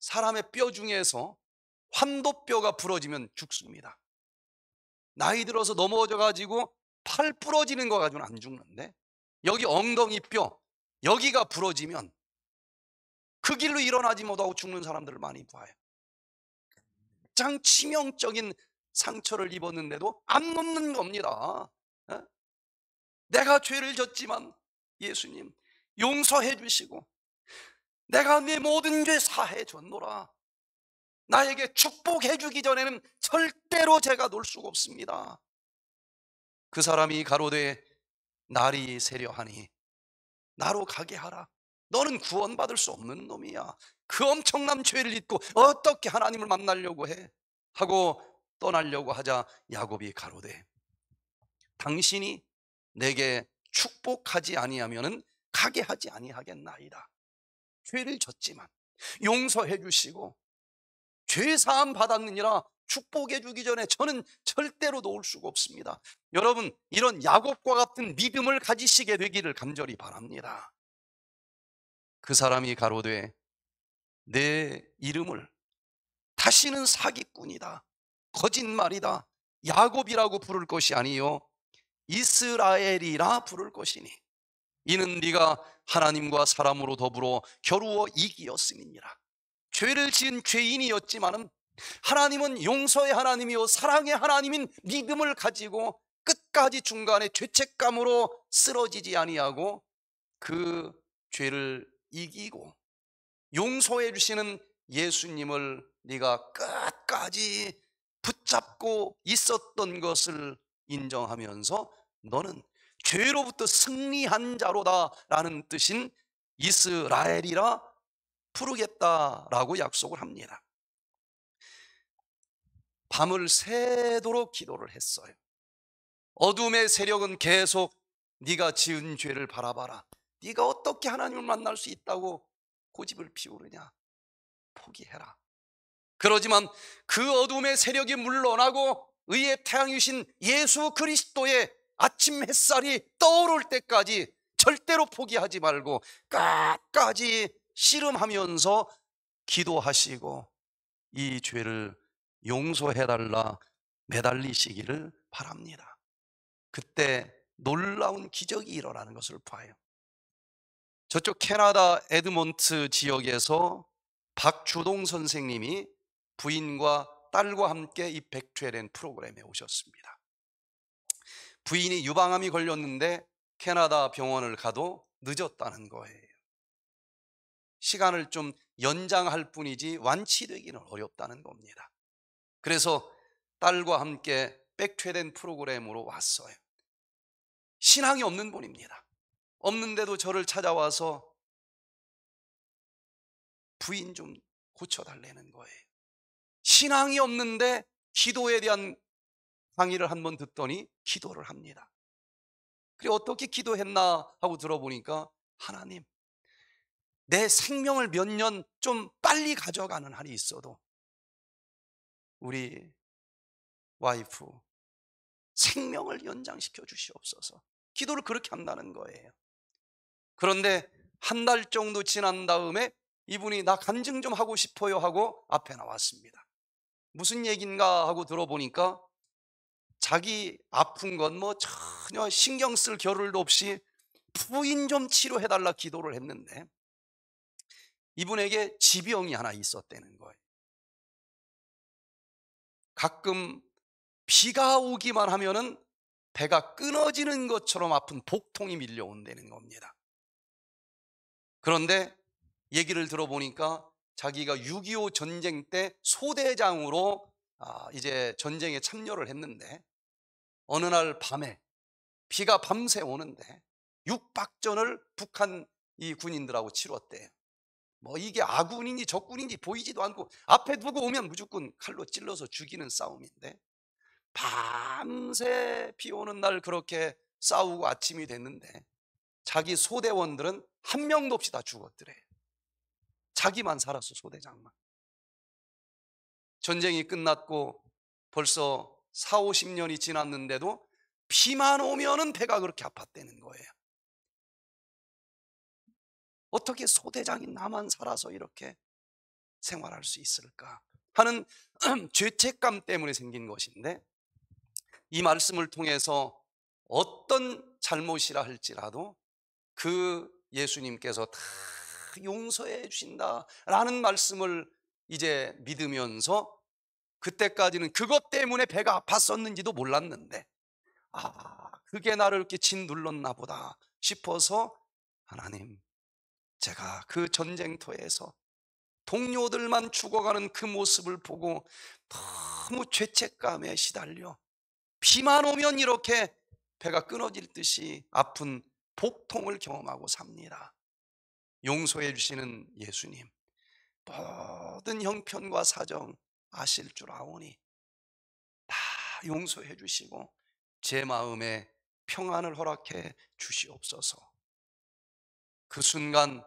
사람의 뼈 중에서 환도뼈가 부러지면 죽습니다. 나이 들어서 넘어져 가지고 팔 부러지는 거 가지고는 안 죽는데 여기 엉덩이 뼈 여기가 부러지면 그 길로 일어나지 못하고 죽는 사람들을 많이 봐요. 가장 치명적인 상처를 입었는데도 안 넘는 겁니다. 예? 내가 죄를 졌지만 예수님 용서해 주시고 내가 내 모든 죄 사해 줬노라. 나에게 축복해 주기 전에는 절대로 제가 놀 수가 없습니다. 그 사람이 가로되 날이 세려하니 나로 가게 하라. 너는 구원받을 수 없는 놈이야. 그 엄청난 죄를 잊고 어떻게 하나님을 만나려고 해? 하고 떠나려고 하자 야곱이 가로되 당신이 내게 축복하지 아니하면은 가게 하지 아니하겠나이다. 죄를 졌지만 용서해 주시고 죄 사함 받았느니라 축복해 주기 전에 저는 절대로 놓을 수가 없습니다. 여러분 이런 야곱과 같은 믿음을 가지시게 되기를 간절히 바랍니다. 그 사람이 가로되 내 이름을 다시는 사기꾼이다 거짓말이다 야곱이라고 부를 것이 아니요 이스라엘이라 부를 것이니 이는 네가 하나님과 사람으로 더불어 겨루어 이기었음이니라 죄를 지은 죄인이었지만은 하나님은 용서의 하나님이요 사랑의 하나님인 믿음을 가지고 끝까지 중간에 죄책감으로 쓰러지지 아니하고 그 죄를 이기고 용서해 주시는 예수님을 네가 끝까지 붙잡고 있었던 것을 인정하면서 너는 죄로부터 승리한 자로다라는 뜻인 이스라엘이라 부르겠다라고 약속을 합니다. 밤을 새도록 기도를 했어요. 어둠의 세력은 계속 네가 지은 죄를 바라봐라. 네가 어떻게 하나님을 만날 수 있다고 고집을 피우느냐 포기해라 그러지만 그 어둠의 세력이 물러나고 의의 태양이신 예수 그리스도의 아침 햇살이 떠오를 때까지 절대로 포기하지 말고 끝까지 씨름하면서 기도하시고 이 죄를 용서해달라 매달리시기를 바랍니다 그때 놀라운 기적이 일어나는 것을 봐요 저쪽 캐나다 에드먼트 지역에서 박주동 선생님이 부인과 딸과 함께 이백퇴된 프로그램에 오셨습니다. 부인이 유방암이 걸렸는데 캐나다 병원을 가도 늦었다는 거예요. 시간을 좀 연장할 뿐이지 완치되기는 어렵다는 겁니다. 그래서 딸과 함께 백퇴된 프로그램으로 왔어요. 신앙이 없는 분입니다. 없는데도 저를 찾아와서 부인 좀 고쳐달라는 거예요. 신앙이 없는데 기도에 대한 강의를 한 번 듣더니 기도를 합니다. 그리고 어떻게 기도했나 하고 들어보니까 하나님, 내 생명을 몇 년 좀 빨리 가져가는 한이 있어도 우리 와이프 생명을 연장시켜 주시옵소서. 기도를 그렇게 한다는 거예요. 그런데 한 달 정도 지난 다음에 이분이 나 간증 좀 하고 싶어요 하고 앞에 나왔습니다. 무슨 얘긴가 하고 들어보니까 자기 아픈 건 뭐 전혀 신경 쓸 겨를도 없이 부인 좀 치료해달라 기도를 했는데 이분에게 지병이 하나 있었다는 거예요. 가끔 비가 오기만 하면은 배가 끊어지는 것처럼 아픈 복통이 밀려온다는 겁니다. 그런데 얘기를 들어보니까 자기가 6.25 전쟁 때 소대장으로 아, 이제 전쟁에 참여를 했는데 어느 날 밤에 비가 밤새 오는데 육박전을 북한 이 군인들하고 치렀대요뭐 이게 아군인지 적군인지 보이지도 않고 앞에 누구 오면 무조건 칼로 찔러서 죽이는 싸움인데 밤새 비 오는 날 그렇게 싸우고 아침이 됐는데 자기 소대원들은 한 명도 없이 다 죽었더래. 자기만 살았어, 소대장만. 전쟁이 끝났고 벌써 4, 50년이 지났는데도 비만 오면은 배가 그렇게 아팠다는 거예요. 어떻게 소대장이 나만 살아서 이렇게 생활할 수 있을까 하는 죄책감 때문에 생긴 것인데 이 말씀을 통해서 어떤 잘못이라 할지라도 그 예수님께서 다 용서해 주신다라는 말씀을 이제 믿으면서 그때까지는 그것 때문에 배가 아팠었는지도 몰랐는데 아 그게 나를 이렇게 짓눌렀나 보다 싶어서 하나님 제가 그 전쟁터에서 동료들만 죽어가는 그 모습을 보고 너무 죄책감에 시달려 비만 오면 이렇게 배가 끊어질 듯이 아픈 복통을 경험하고 삽니다. 용서해 주시는 예수님, 모든 형편과 사정 아실 줄 아오니 다 용서해 주시고 제 마음에 평안을 허락해 주시옵소서. 그 순간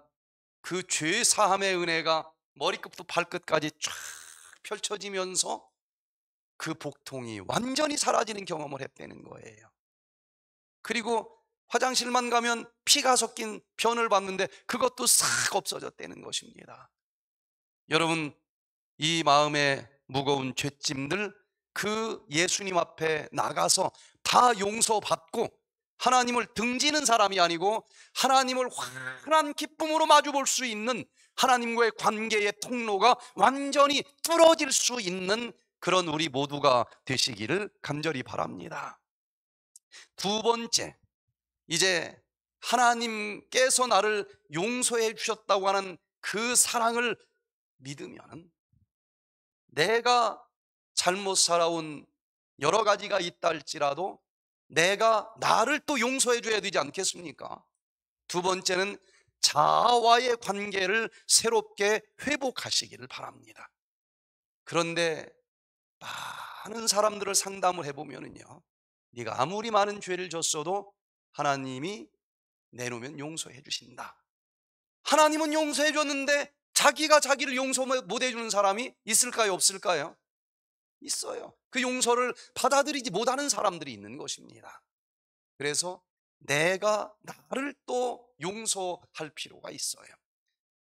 그 죄 사함의 은혜가 머리끝부터 발끝까지 쫙 펼쳐지면서 그 복통이 완전히 사라지는 경험을 했다는 거예요. 그리고 화장실만 가면 피가 섞인 변을 봤는데 그것도 싹 없어졌다는 것입니다. 여러분, 이 마음의 무거운 죄짐들 그 예수님 앞에 나가서 다 용서받고 하나님을 등지는 사람이 아니고 하나님을 환한 기쁨으로 마주 볼 수 있는 하나님과의 관계의 통로가 완전히 뚫어질 수 있는 그런 우리 모두가 되시기를 간절히 바랍니다. 두 번째, 이제 하나님께서 나를 용서해 주셨다고 하는 그 사랑을 믿으면 내가 잘못 살아온 여러 가지가 있다 할지라도 내가 나를 또 용서해 줘야 되지 않겠습니까? 두 번째는 자아와의 관계를 새롭게 회복하시기를 바랍니다. 그런데 많은 사람들을 상담을 해보면요. 네가 아무리 많은 죄를 졌어도 하나님이 내놓으면 용서해 주신다. 하나님은 용서해 줬는데 자기가 자기를 용서 못 해주는 사람이 있을까요? 없을까요? 있어요. 그 용서를 받아들이지 못하는 사람들이 있는 것입니다. 그래서 내가 나를 또 용서할 필요가 있어요.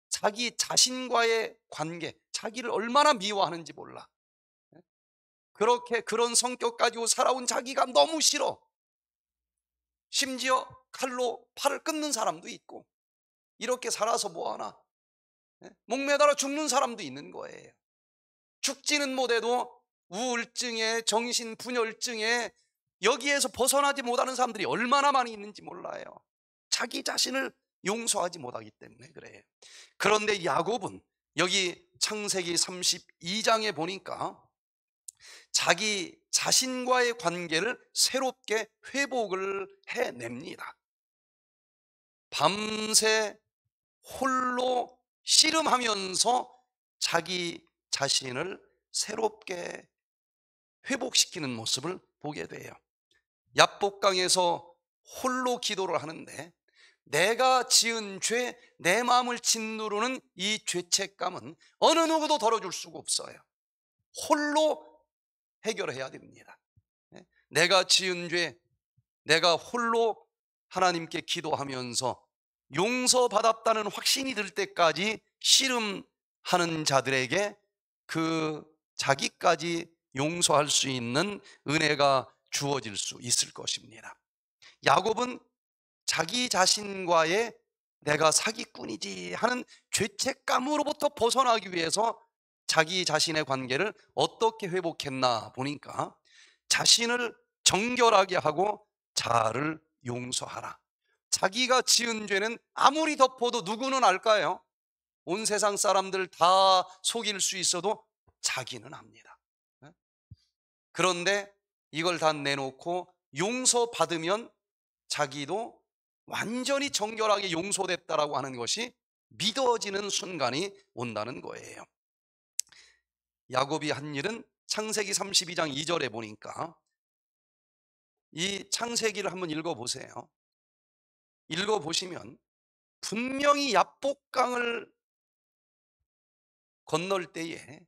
자기 자신과의 관계, 자기를 얼마나 미워하는지 몰라. 예? 그렇게 그런 성격 가지고 살아온 자기가 너무 싫어. 심지어 칼로 팔을 끊는 사람도 있고 이렇게 살아서 뭐하나 예? 목매달아 죽는 사람도 있는 거예요 죽지는 못해도 우울증에 정신분열증에 여기에서 벗어나지 못하는 사람들이 얼마나 많이 있는지 몰라요 자기 자신을 용서하지 못하기 때문에 그래요 그런데 야곱은 여기 창세기 32장에 보니까 자기 자신과의 관계를 새롭게 회복을 해냅니다. 밤새 홀로 씨름하면서 자기 자신을 새롭게 회복시키는 모습을 보게 돼요. 야복강에서 홀로 기도를 하는데 내가 지은 죄, 내 마음을 짓누르는 이 죄책감은 어느 누구도 덜어줄 수가 없어요. 홀로 해결해야 됩니다. 예? 내가 지은 죄, 내가 홀로 하나님께 기도하면서 용서받았다는 확신이 들 때까지 씨름하는 자들에게 그 자기까지 용서할 수 있는 은혜가 주어질 수 있을 것입니다. 야곱은 자기 자신과의 내가 사기꾼이지 하는 죄책감으로부터 벗어나기 위해서 자기 자신의 관계를 어떻게 회복했나 보니까 자신을 정결하게 하고 자아를 용서하라. 자기가 지은 죄는 아무리 덮어도 누구는 알까요? 온 세상 사람들 다 속일 수 있어도 자기는 압니다. 네? 그런데 이걸 다 내놓고 용서받으면 자기도 완전히 정결하게 용서됐다라고 하는 것이 믿어지는 순간이 온다는 거예요. 야곱이 한 일은 창세기 32장 2절에 보니까 이 창세기를 한번 읽어보세요. 읽어보시면 분명히 야복강을 건널 때에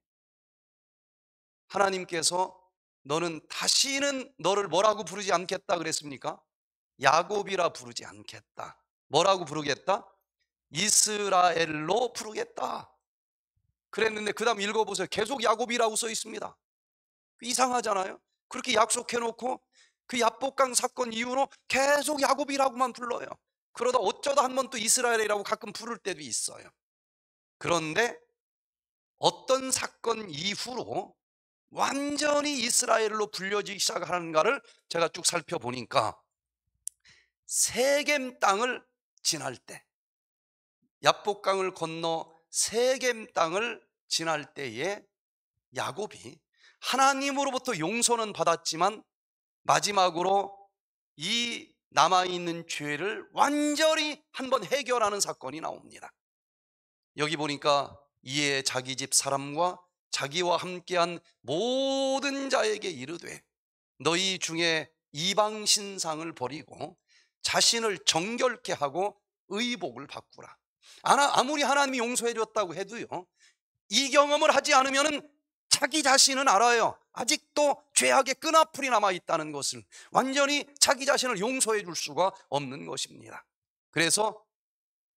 하나님께서 너는 다시는 너를 뭐라고 부르지 않겠다 그랬습니까? 야곱이라 부르지 않겠다. 뭐라고 부르겠다? 이스라엘로 부르겠다. 그랬는데 그 다음 읽어보세요. 계속 야곱이라고 써 있습니다. 이상하잖아요. 그렇게 약속해놓고 그 야복강 사건 이후로 계속 야곱이라고만 불러요. 그러다 어쩌다 한 번 또 이스라엘이라고 가끔 부를 때도 있어요. 그런데 어떤 사건 이후로 완전히 이스라엘로 불려지기 시작하는가를 제가 쭉 살펴보니까 세겜 땅을 지날 때 야복강을 건너 세겜 땅을 지날 때에 야곱이 하나님으로부터 용서는 받았지만 마지막으로 이 남아있는 죄를 완전히 한번 해결하는 사건이 나옵니다. 여기 보니까 이에 자기 집 사람과 자기와 함께한 모든 자에게 이르되 너희 중에 이방 신상을 버리고 자신을 정결케 하고 의복을 바꾸라. 아무리 하나님이 용서해 줬다고 해도요. 이 경험을 하지 않으면 자기 자신은 알아요. 아직도 죄악의 끈앞풀이 남아 있다는 것을 완전히 자기 자신을 용서해 줄 수가 없는 것입니다. 그래서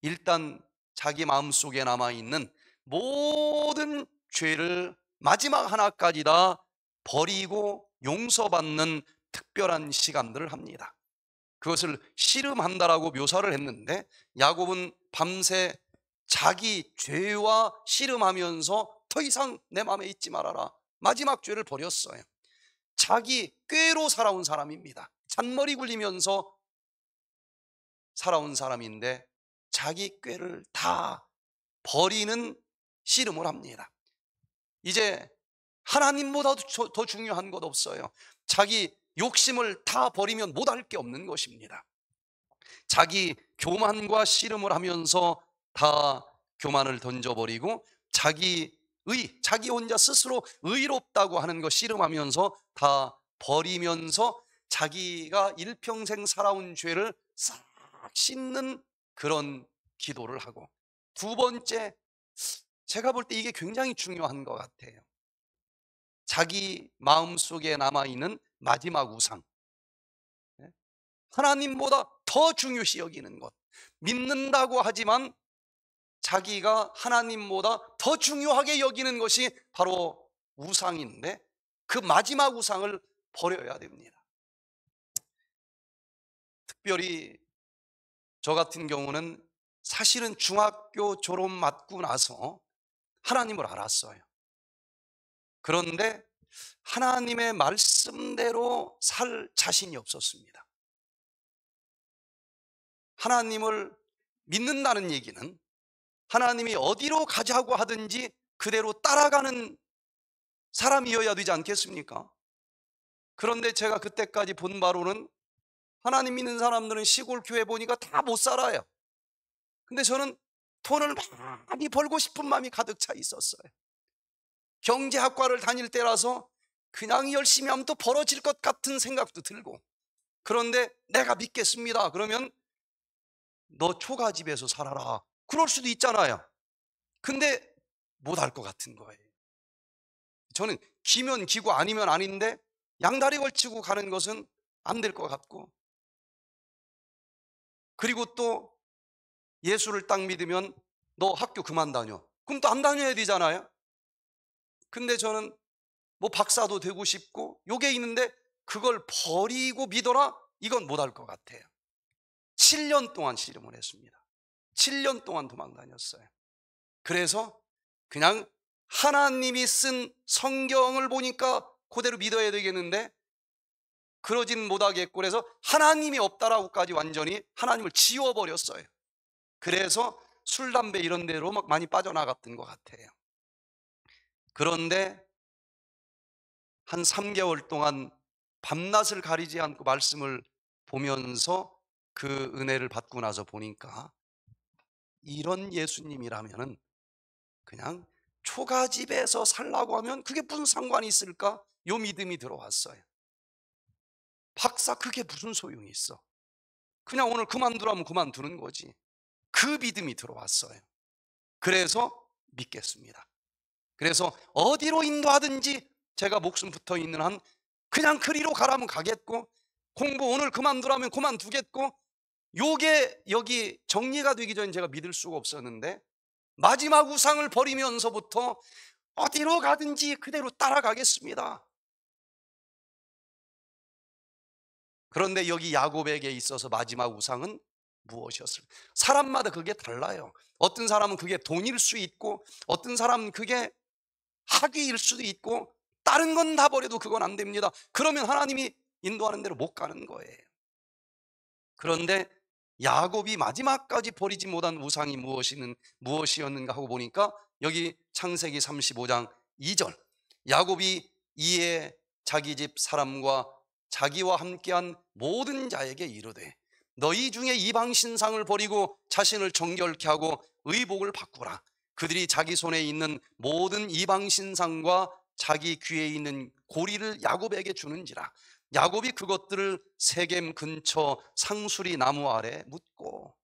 일단 자기 마음속에 남아 있는 모든 죄를 마지막 하나까지 다 버리고 용서받는 특별한 시간들을 합니다. 그것을 씨름한다라고 묘사를 했는데 야곱은 밤새 자기 죄와 씨름하면서 더 이상 내 마음에 있지 말아라. 마지막 죄를 버렸어요. 자기 꾀로 살아온 사람입니다. 잔머리 굴리면서 살아온 사람인데 자기 꾀를 다 버리는 씨름을 합니다. 이제 하나님보다더 중요한 것 없어요. 자기 욕심을 다 버리면 못 할 게 없는 것입니다. 자기 교만과 씨름을 하면서 다 교만을 던져버리고 자기의 자기 혼자 스스로 의롭다고 하는 것 씨름하면서 다 버리면서 자기가 일평생 살아온 죄를 싹 씻는 그런 기도를 하고 두 번째 제가 볼 때 이게 굉장히 중요한 것 같아요. 자기 마음속에 남아있는 마지막 우상. 예? 하나님보다 더 중요시 여기는 것. 믿는다고 하지만 자기가 하나님보다 더 중요하게 여기는 것이 바로 우상인데 그 마지막 우상을 버려야 됩니다. 특별히 저 같은 경우는 사실은 중학교 졸업 맞고 나서 하나님을 알았어요. 그런데 하나님의 말씀대로 살 자신이 없었습니다. 하나님을 믿는다는 얘기는 하나님이 어디로 가자고 하든지 그대로 따라가는 사람이어야 되지 않겠습니까? 그런데 제가 그때까지 본 바로는 하나님 믿는 사람들은 시골 교회 보니까 다 못 살아요. 근데 저는 돈을 많이 벌고 싶은 마음이 가득 차 있었어요. 경제학과를 다닐 때라서 그냥 열심히 하면 또 벌어질 것 같은 생각도 들고 그런데 내가 믿겠습니다. 그러면 너 초가집에서 살아라. 그럴 수도 있잖아요. 근데 못할 것 같은 거예요. 저는 기면 기고 아니면 아닌데 양다리 걸치고 가는 것은 안 될 것 같고 그리고 또 예수를 딱 믿으면 너 학교 그만 다녀. 그럼 또 안 다녀야 되잖아요. 근데 저는 뭐 박사도 되고 싶고 요게 있는데 그걸 버리고 믿어라? 이건 못할 것 같아요. 7년 동안 씨름을 했습니다. 7년 동안 도망 다녔어요. 그래서 그냥 하나님이 쓴 성경을 보니까 그대로 믿어야 되겠는데 그러진 못하겠고 그래서 하나님이 없다라고까지 완전히 하나님을 지워버렸어요. 그래서 술, 담배 이런 데로 막 많이 빠져나갔던 것 같아요. 그런데 한 3개월 동안 밤낮을 가리지 않고 말씀을 보면서 그 은혜를 받고 나서 보니까 이런 예수님이라면 그냥 초가집에서 살라고 하면 그게 무슨 상관이 있을까? 요 믿음이 들어왔어요. 박사 그게 무슨 소용이 있어? 그냥 오늘 그만두라면 그만두는 거지. 그 믿음이 들어왔어요. 그래서 믿겠습니다. 그래서 어디로 인도하든지 제가 목숨 붙어 있는 한 그냥 그리로 가라면 가겠고 공부 오늘 그만두라면 그만두겠고 요게 여기 정리가 되기 전에 제가 믿을 수가 없었는데 마지막 우상을 버리면서부터 어디로 가든지 그대로 따라가겠습니다. 그런데 여기 야곱에게 있어서 마지막 우상은 무엇이었을까? 사람마다 그게 달라요. 어떤 사람은 그게 돈일 수 있고, 어떤 사람은 그게 학위일 수도 있고 다른 건 다 버려도 그건 안 됩니다. 그러면 하나님이 인도하는 대로 못 가는 거예요. 그런데 야곱이 마지막까지 버리지 못한 우상이 무엇이는 무엇이었는가 하고 보니까 여기 창세기 35장 2절 야곱이 이에 자기 집 사람과 자기와 함께한 모든 자에게 이르되 너희 중에 이방 신상을 버리고 자신을 정결케 하고 의복을 바꾸라 그들이 자기 손에 있는 모든 이방 신상과 자기 귀에 있는 고리를 야곱에게 주는지라 야곱이 그것들을 세겜 근처 상수리 나무 아래 묻고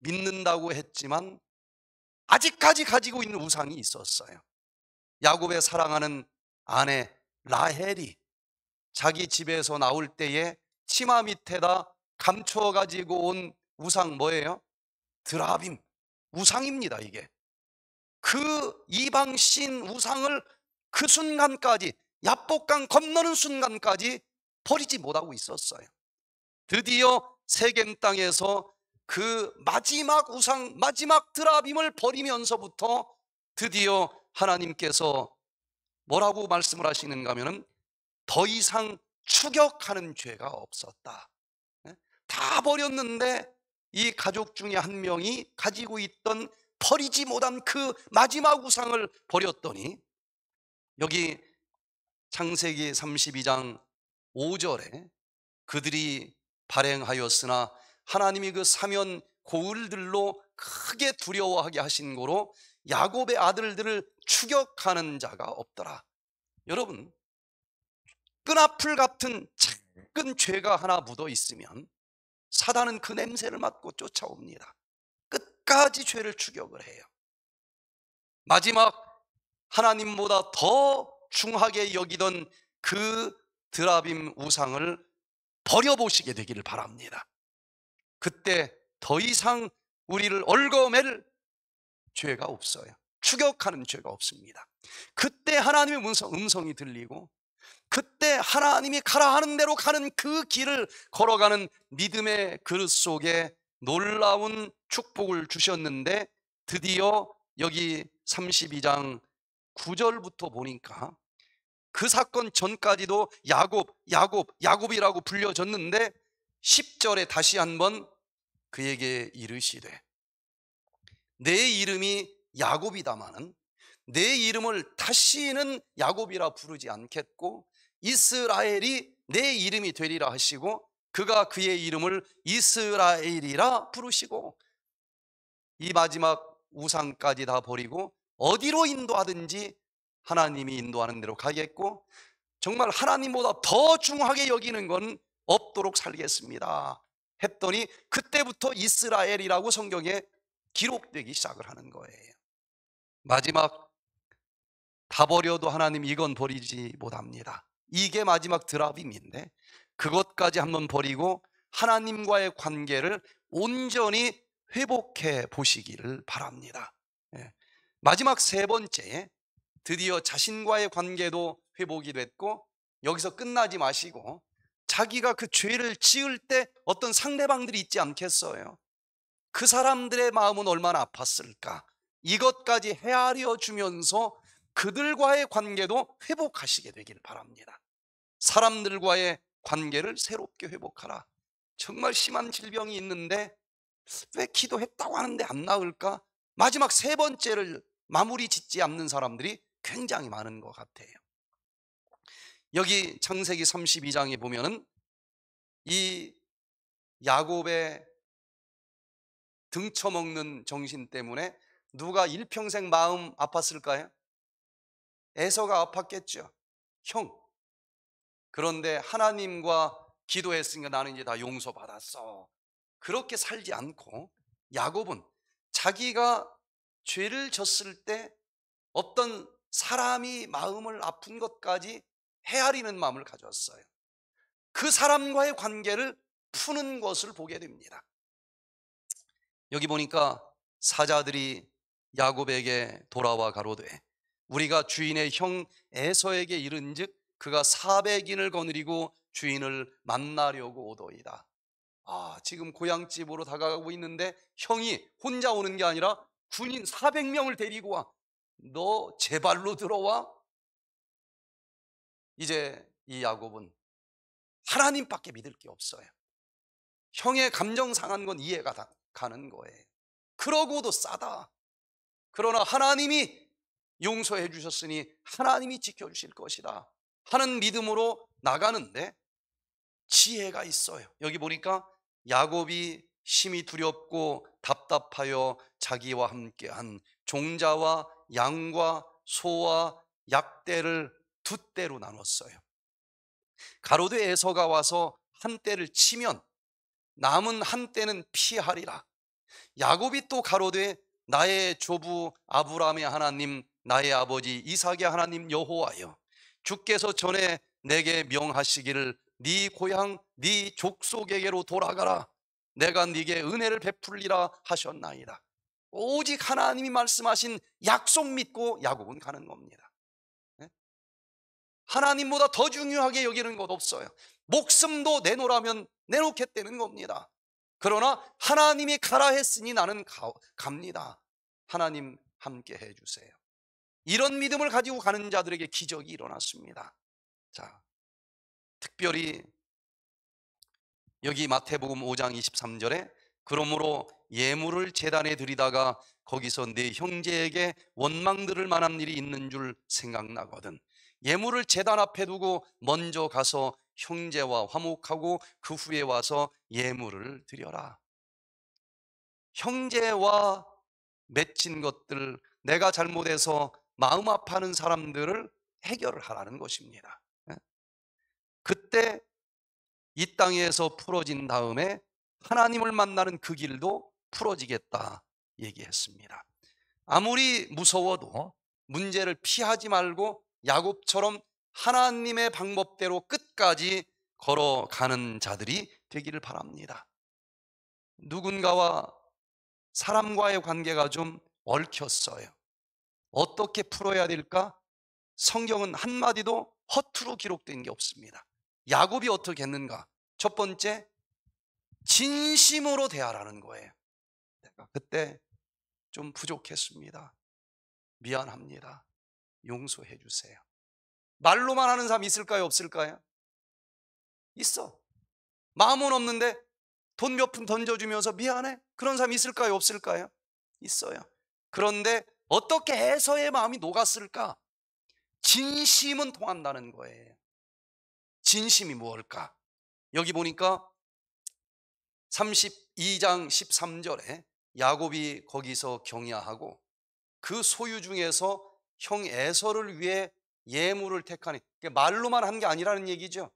믿는다고 했지만 아직까지 가지고 있는 우상이 있었어요. 야곱의 사랑하는 아내 라헬이 자기 집에서 나올 때에 치마 밑에다 감춰 가지고 온 우상 뭐예요? 드라빔. 우상입니다, 이게. 그 이방신 우상을 그 순간까지, 야복강 건너는 순간까지 버리지 못하고 있었어요. 드디어 세겜 땅에서 그 마지막 우상, 마지막 드라빔을 버리면서부터 드디어 하나님께서 뭐라고 말씀을 하시는가 하면은 더 이상 추격하는 죄가 없었다. 예? 다 버렸는데 이 가족 중에 한 명이 가지고 있던 버리지 못한 그 마지막 우상을 버렸더니 여기 창세기 32장 5절에 그들이 발행하였으나 하나님이 그 사면 고을들로 크게 두려워하게 하신 고로 야곱의 아들들을 추격하는 자가 없더라. 여러분, 끈 앞을 같은 네. 작은 죄가 하나 묻어 있으면 사단은 그 냄새를 맡고 쫓아옵니다. 끝까지 죄를 추격을 해요. 마지막 하나님보다 더 중하게 여기던 그 드라빔 우상을 버려보시게 되기를 바랍니다. 그때 더 이상 우리를 얼거맬 죄가 없어요. 추격하는 죄가 없습니다. 그때 하나님의 음성, 음성이 들리고 그때 하나님이 가라 하는 대로 가는 그 길을 걸어가는 믿음의 그릇 속에 놀라운 축복을 주셨는데 드디어 여기 32장 9절부터 보니까 그 사건 전까지도 야곱, 야곱, 야곱이라고 불려졌는데 10절에 다시 한번 그에게 이르시되 내 이름이 야곱이다마는 내 이름을 다시는 야곱이라 부르지 않겠고 이스라엘이 내 이름이 되리라 하시고 그가 그의 이름을 이스라엘이라 부르시고 이 마지막 우상까지 다 버리고 어디로 인도하든지 하나님이 인도하는 대로 가겠고 정말 하나님보다 더 중하게 여기는 건 없도록 살겠습니다 했더니 그때부터 이스라엘이라고 성경에 기록되기 시작을 하는 거예요 마지막 다 버려도 하나님 이건 버리지 못합니다. 이게 마지막 드랍임인데 그것까지 한번 버리고 하나님과의 관계를 온전히 회복해 보시기를 바랍니다. 예. 마지막 세 번째에 드디어 자신과의 관계도 회복이 됐고 여기서 끝나지 마시고 자기가 그 죄를 지을 때 어떤 상대방들이 있지 않겠어요? 그 사람들의 마음은 얼마나 아팠을까? 이것까지 헤아려 주면서 그들과의 관계도 회복하시게 되길 바랍니다. 사람들과의 관계를 새롭게 회복하라. 정말 심한 질병이 있는데 왜 기도했다고 하는데 안 나을까? 마지막 세 번째를 마무리 짓지 않는 사람들이 굉장히 많은 것 같아요. 여기 창세기 32장에 보면은 이 야곱의 등쳐먹는 정신 때문에 누가 일평생 마음 아팠을까요? 에서가 아팠겠죠. 형. 그런데 하나님과 기도했으니까 나는 이제 다 용서받았어. 그렇게 살지 않고 야곱은 자기가 죄를 졌을 때 어떤 사람이 마음을 아픈 것까지 헤아리는 마음을 가졌어요. 그 사람과의 관계를 푸는 것을 보게 됩니다. 여기 보니까 사자들이 야곱에게 돌아와 가로되 우리가 주인의 형 에서에게 이른즉 그가 사백인을 거느리고 주인을 만나려고 오더이다. 아, 지금 고향집으로 다가가고 있는데 형이 혼자 오는 게 아니라 군인 400명을 데리고 와. 너 제발로 들어와. 이제 이 야곱은 하나님밖에 믿을 게 없어요. 형의 감정 상한 건 이해가 가는 거예요. 그러고도 싸다. 그러나 하나님이 용서해 주셨으니 하나님이 지켜주실 것이다 하는 믿음으로 나가는데 지혜가 있어요 여기 보니까 야곱이 심히 두렵고 답답하여 자기와 함께한 종자와 양과 소와 약대를 두 대로 나눴어요 가로되 에서가 와서 한 대를 치면 남은 한 대는 피하리라 야곱이 또 가로되 나의 조부 아브라함의 하나님 나의 아버지 이삭의 하나님 여호와여 주께서 전에 내게 명하시기를 네 고향 네 족속에게로 돌아가라 내가 네게 은혜를 베풀리라 하셨나이다 오직 하나님이 말씀하신 약속 믿고 야곱은 가는 겁니다 예? 하나님보다 더 중요하게 여기는 것 없어요 목숨도 내놓으라면 내놓겠다는 겁니다 그러나 하나님이 가라 했으니 나는 가, 갑니다 하나님 함께 해주세요 이런 믿음을 가지고 가는 자들에게 기적이 일어났습니다. 자, 특별히 여기 마태복음 5장 23절에 그러므로 예물을 재단에 드리다가 거기서 내 형제에게 원망 들을 만한 일이 있는 줄 생각나거든. 예물을 재단 앞에 두고 먼저 가서 형제와 화목하고 그 후에 와서 예물을 드려라. 형제와 맺힌 것들, 내가 잘못해서 마음 아파하는 사람들을 해결을 하라는 것입니다. 예? 그때 이 땅에서 풀어진 다음에 하나님을 만나는 그 길도 풀어지겠다 얘기했습니다. 아무리 무서워도 문제를 피하지 말고 야곱처럼 하나님의 방법대로 끝까지 걸어가는 자들이 되기를 바랍니다. 누군가와 사람과의 관계가 좀 얽혔어요. 어떻게 풀어야 될까? 성경은 한마디도 허투루 기록된 게 없습니다. 야곱이 어떻게 했는가? 첫 번째, 진심으로 대하라는 거예요. 내가 그때 좀 부족했습니다. 미안합니다. 용서해 주세요. 말로만 하는 사람 있을까요? 없을까요? 있어. 마음은 없는데 돈 몇 푼 던져주면서 미안해. 그런 사람 있을까요? 없을까요? 있어요. 그런데 어떻게 해서의 마음이 녹았을까? 진심은 통한다는 거예요. 진심이 무엇일까? 여기 보니까 32장 13절에 야곱이 거기서 경야하고 그 소유 중에서 형 에서를 위해 예물을 택하니 말로만 한 게 아니라는 얘기죠.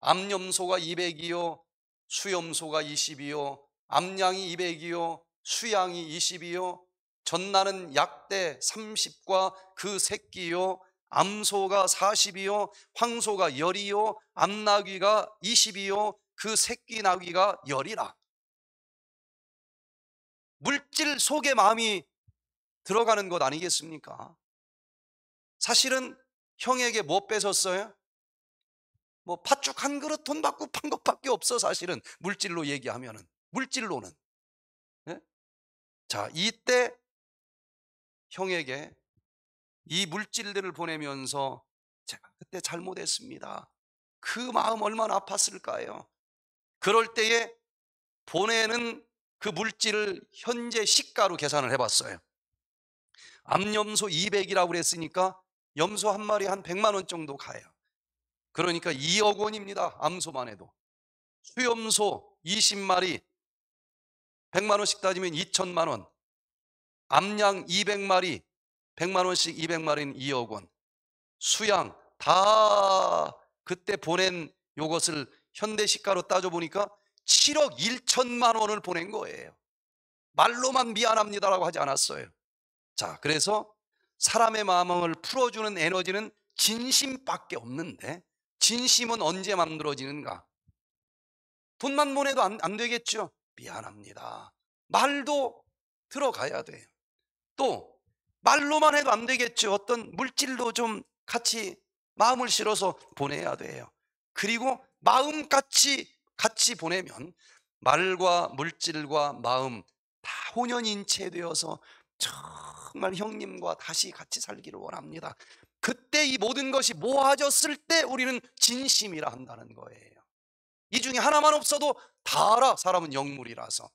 암염소가 200이요, 수염소가 20이요, 암양이 200이요, 수양이 20이요, 전나는 약대 30과 그 새끼요 암소가 40이요 황소가 10이요 암나귀가 20이요 그 새끼 나귀가 10이라 물질 속에 마음이 들어가는 것 아니겠습니까? 사실은 형에게 뭐 뺏었어요? 뭐 팥죽 한 그릇 돈 받고 판 것밖에 없어 사실은 물질로 얘기하면은 물질로는 네? 자 이때 형에게 이 물질들을 보내면서 제가 그때 잘못했습니다. 그 마음 얼마나 아팠을까요? 그럴 때에 보내는 그 물질을 현재 시가로 계산을 해봤어요. 암염소 200이라고 그랬으니까 염소 한 마리 한 100만 원 정도 가요. 그러니까 2억 원입니다. 암소만 해도. 수염소 20마리 100만 원씩 따지면 2천만 원. 암양 200마리, 100만 원씩 200마리는 2억 원. 수양 다 그때 보낸 요것을 현대 시가로 따져 보니까 7억 1천만 원을 보낸 거예요. 말로만 미안합니다라고 하지 않았어요. 자, 그래서 사람의 마음을 풀어주는 에너지는 진심밖에 없는데 진심은 언제 만들어지는가? 돈만 보내도 안, 안 되겠죠? 미안합니다. 말도 들어가야 돼요. 또 말로만 해도 안 되겠죠. 어떤 물질로 좀 같이 마음을 실어서 보내야 돼요. 그리고 마음같이 같이 보내면 말과 물질과 마음 다 혼연인체되어서 정말 형님과 다시 같이 살기를 원합니다. 그때 이 모든 것이 모아졌을 때 우리는 진심이라 한다는 거예요. 이 중에 하나만 없어도 다 알아. 사람은 영물이라서.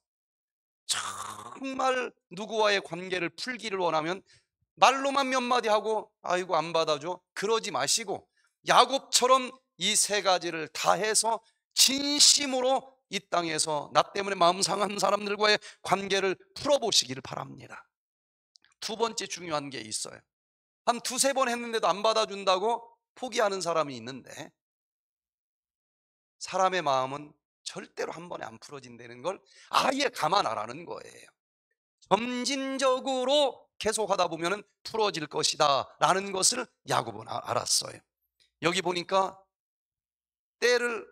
정말 누구와의 관계를 풀기를 원하면 말로만 몇 마디 하고 아이고 안 받아줘 그러지 마시고 야곱처럼 이 세 가지를 다 해서 진심으로 이 땅에서 나 때문에 마음 상한 사람들과의 관계를 풀어보시기를 바랍니다 두 번째 중요한 게 있어요 한 두세 번 했는데도 안 받아준다고 포기하는 사람이 있는데 사람의 마음은 절대로 한 번에 안 풀어진다는 걸 아예 감안 하라는 거예요. 점진적으로 계속하다 보면 풀어질 것이다 라는 것을 야곱은 아, 알았어요. 여기 보니까 때를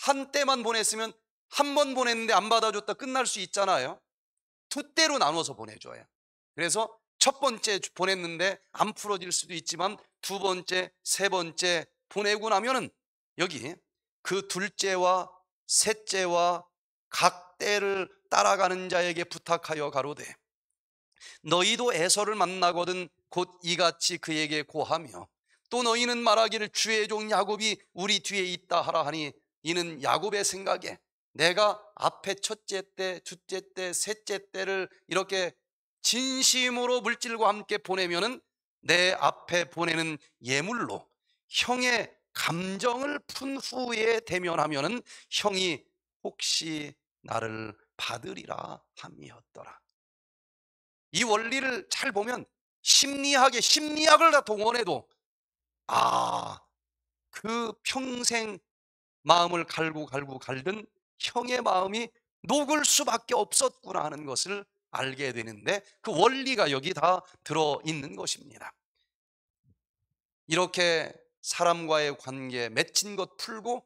한 때만 보냈으면 한 번 보냈는데 안 받아줬다 끝날 수 있잖아요. 두 때로 나눠서 보내줘요. 그래서 첫 번째 보냈는데 안 풀어질 수도 있지만 두 번째, 세 번째 보내고 나면은 여기 그 둘째와 셋째와 각 때를 따라가는 자에게 부탁하여 가로되 너희도 에서를 만나거든 곧 이같이 그에게 고하며 또 너희는 말하기를 주의 종 야곱이 우리 뒤에 있다 하라 하니 이는 야곱의 생각에 내가 앞에 첫째 때, 둘째 때, 셋째 때를 이렇게 진심으로 물질과 함께 보내면은 내 앞에 보내는 예물로 형의 감정을 푼 후에 대면하면은 형이 혹시 나를 받으리라 함이었더라. 이 원리를 잘 보면 심리학의 심리학을 다 동원해도 아, 그 평생 마음을 갈고 갈고 갈든 형의 마음이 녹을 수밖에 없었구나 하는 것을 알게 되는데 그 원리가 여기 다 들어 있는 것입니다. 이렇게 사람과의 관계 맺힌 것 풀고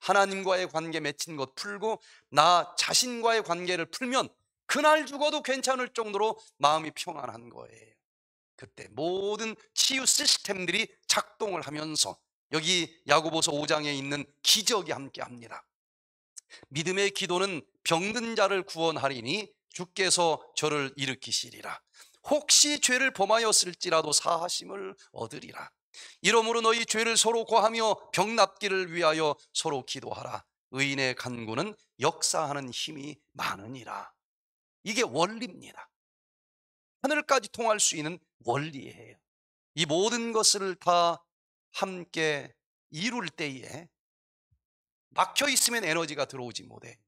하나님과의 관계 맺힌 것 풀고 나 자신과의 관계를 풀면 그날 죽어도 괜찮을 정도로 마음이 평안한 거예요. 그때 모든 치유 시스템들이 작동을 하면서 여기 야고보서 5장에 있는 기적이 함께 합니다. 믿음의 기도는 병든 자를 구원하리니 주께서 저를 일으키시리라. 혹시 죄를 범하였을지라도 사하심을 얻으리라. 이러므로 너희 죄를 서로 고하며 병납기를 위하여 서로 기도하라. 의인의 간구는 역사하는 힘이 많으니라. 이게 원리입니다. 하늘까지 통할 수 있는 원리예요. 이 모든 것을 다 함께 이룰 때에 막혀 있으면 에너지가 들어오지 못해.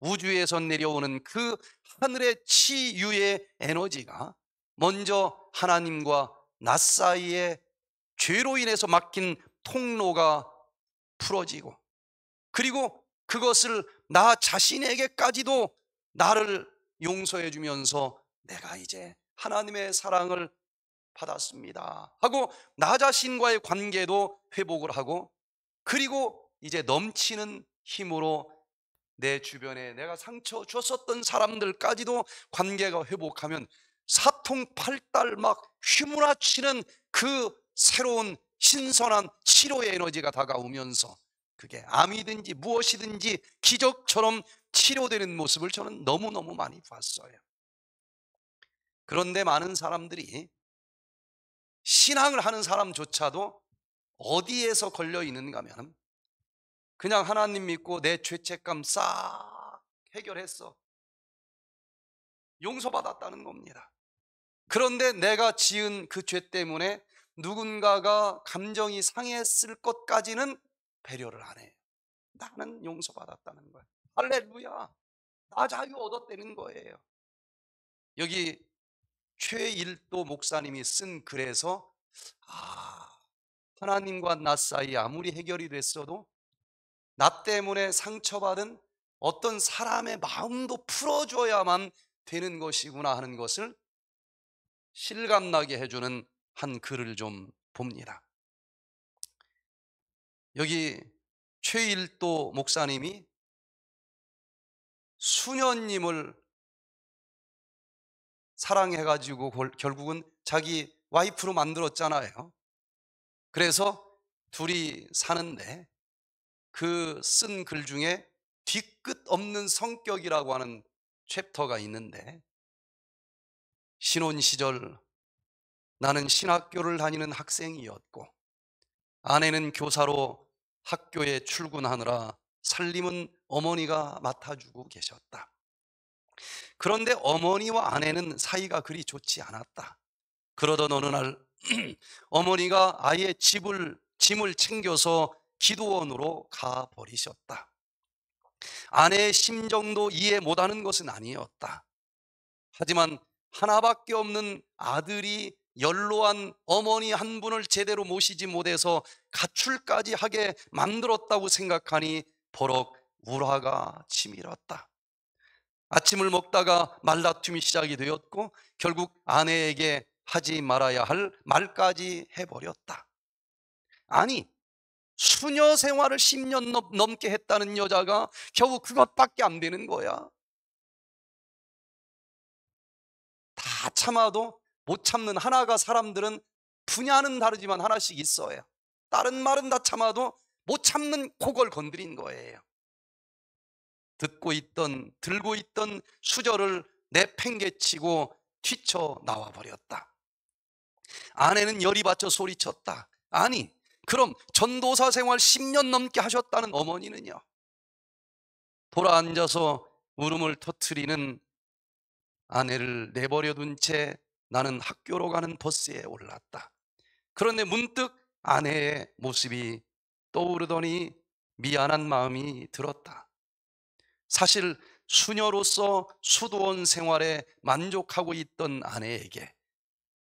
우주에서 내려오는 그 하늘의 치유의 에너지가 먼저 하나님과 나 사이에 죄로 인해서 막힌 통로가 풀어지고 그리고 그것을 나 자신에게까지도 나를 용서해 주면서 내가 이제 하나님의 사랑을 받았습니다. 하고 나 자신과의 관계도 회복을 하고 그리고 이제 넘치는 힘으로 내 주변에 내가 상처 줬었던 사람들까지도 관계가 회복하면 사통팔달 막 휘몰아치는 그 새로운 신선한 치료의 에너지가 다가오면서 그게 암이든지 무엇이든지 기적처럼 치료되는 모습을 저는 너무너무 많이 봤어요. 그런데 많은 사람들이 신앙을 하는 사람조차도 어디에서 걸려 있는가 하면 그냥 하나님 믿고 내 죄책감 싹 해결했어. 용서받았다는 겁니다. 그런데 내가 지은 그 죄 때문에 누군가가 감정이 상했을 것까지는 배려를 안 해. 나는 용서받았다는 거야. 할렐루야. 나 자유 얻었다는 거예요. 여기 최일도 목사님이 쓴 글에서 아, 하나님과 나 사이 아무리 해결이 됐어도 나 때문에 상처받은 어떤 사람의 마음도 풀어줘야만 되는 것이구나 하는 것을 실감나게 해주는 한 글을 좀 봅니다. 여기 최일도 목사님이 수녀님을 사랑해가지고 결국은 자기 와이프로 만들었잖아요. 그래서 둘이 사는데 그 쓴 글 중에 뒤끝 없는 성격이라고 하는 챕터가 있는데 신혼 시절 나는 신학교를 다니는 학생이었고 아내는 교사로 학교에 출근하느라 살림은 어머니가 맡아주고 계셨다. 그런데 어머니와 아내는 사이가 그리 좋지 않았다. 그러던 어느 날 어머니가 아예 집을 짐을 챙겨서 기도원으로 가 버리셨다. 아내의 심정도 이해 못하는 것은 아니었다. 하지만 하나밖에 없는 아들이 연로한 어머니 한 분을 제대로 모시지 못해서 가출까지 하게 만들었다고 생각하니 버럭 우라가 치밀었다. 아침을 먹다가 말다툼이 시작이 되었고 결국 아내에게 하지 말아야 할 말까지 해버렸다. 아니, 수녀 생활을 10년 넘게 했다는 여자가 겨우 그것밖에 안 되는 거야. 다 참아도 못 참는 하나가 사람들은 분야는 다르지만 하나씩 있어요. 다른 말은 다 참아도 못 참는 고걸 건드린 거예요. 듣고 있던 들고 있던 수저를 내팽개치고 튀쳐 나와 버렸다. 아내는 열이 받쳐 소리쳤다. 아니, 그럼 전도사 생활 10년 넘게 하셨다는 어머니는요. 돌아앉아서 울음을 터트리는 아내를 내버려 둔채 나는 학교로 가는 버스에 올랐다. 그런데 문득 아내의 모습이 떠오르더니 미안한 마음이 들었다. 사실 수녀로서 수도원 생활에 만족하고 있던 아내에게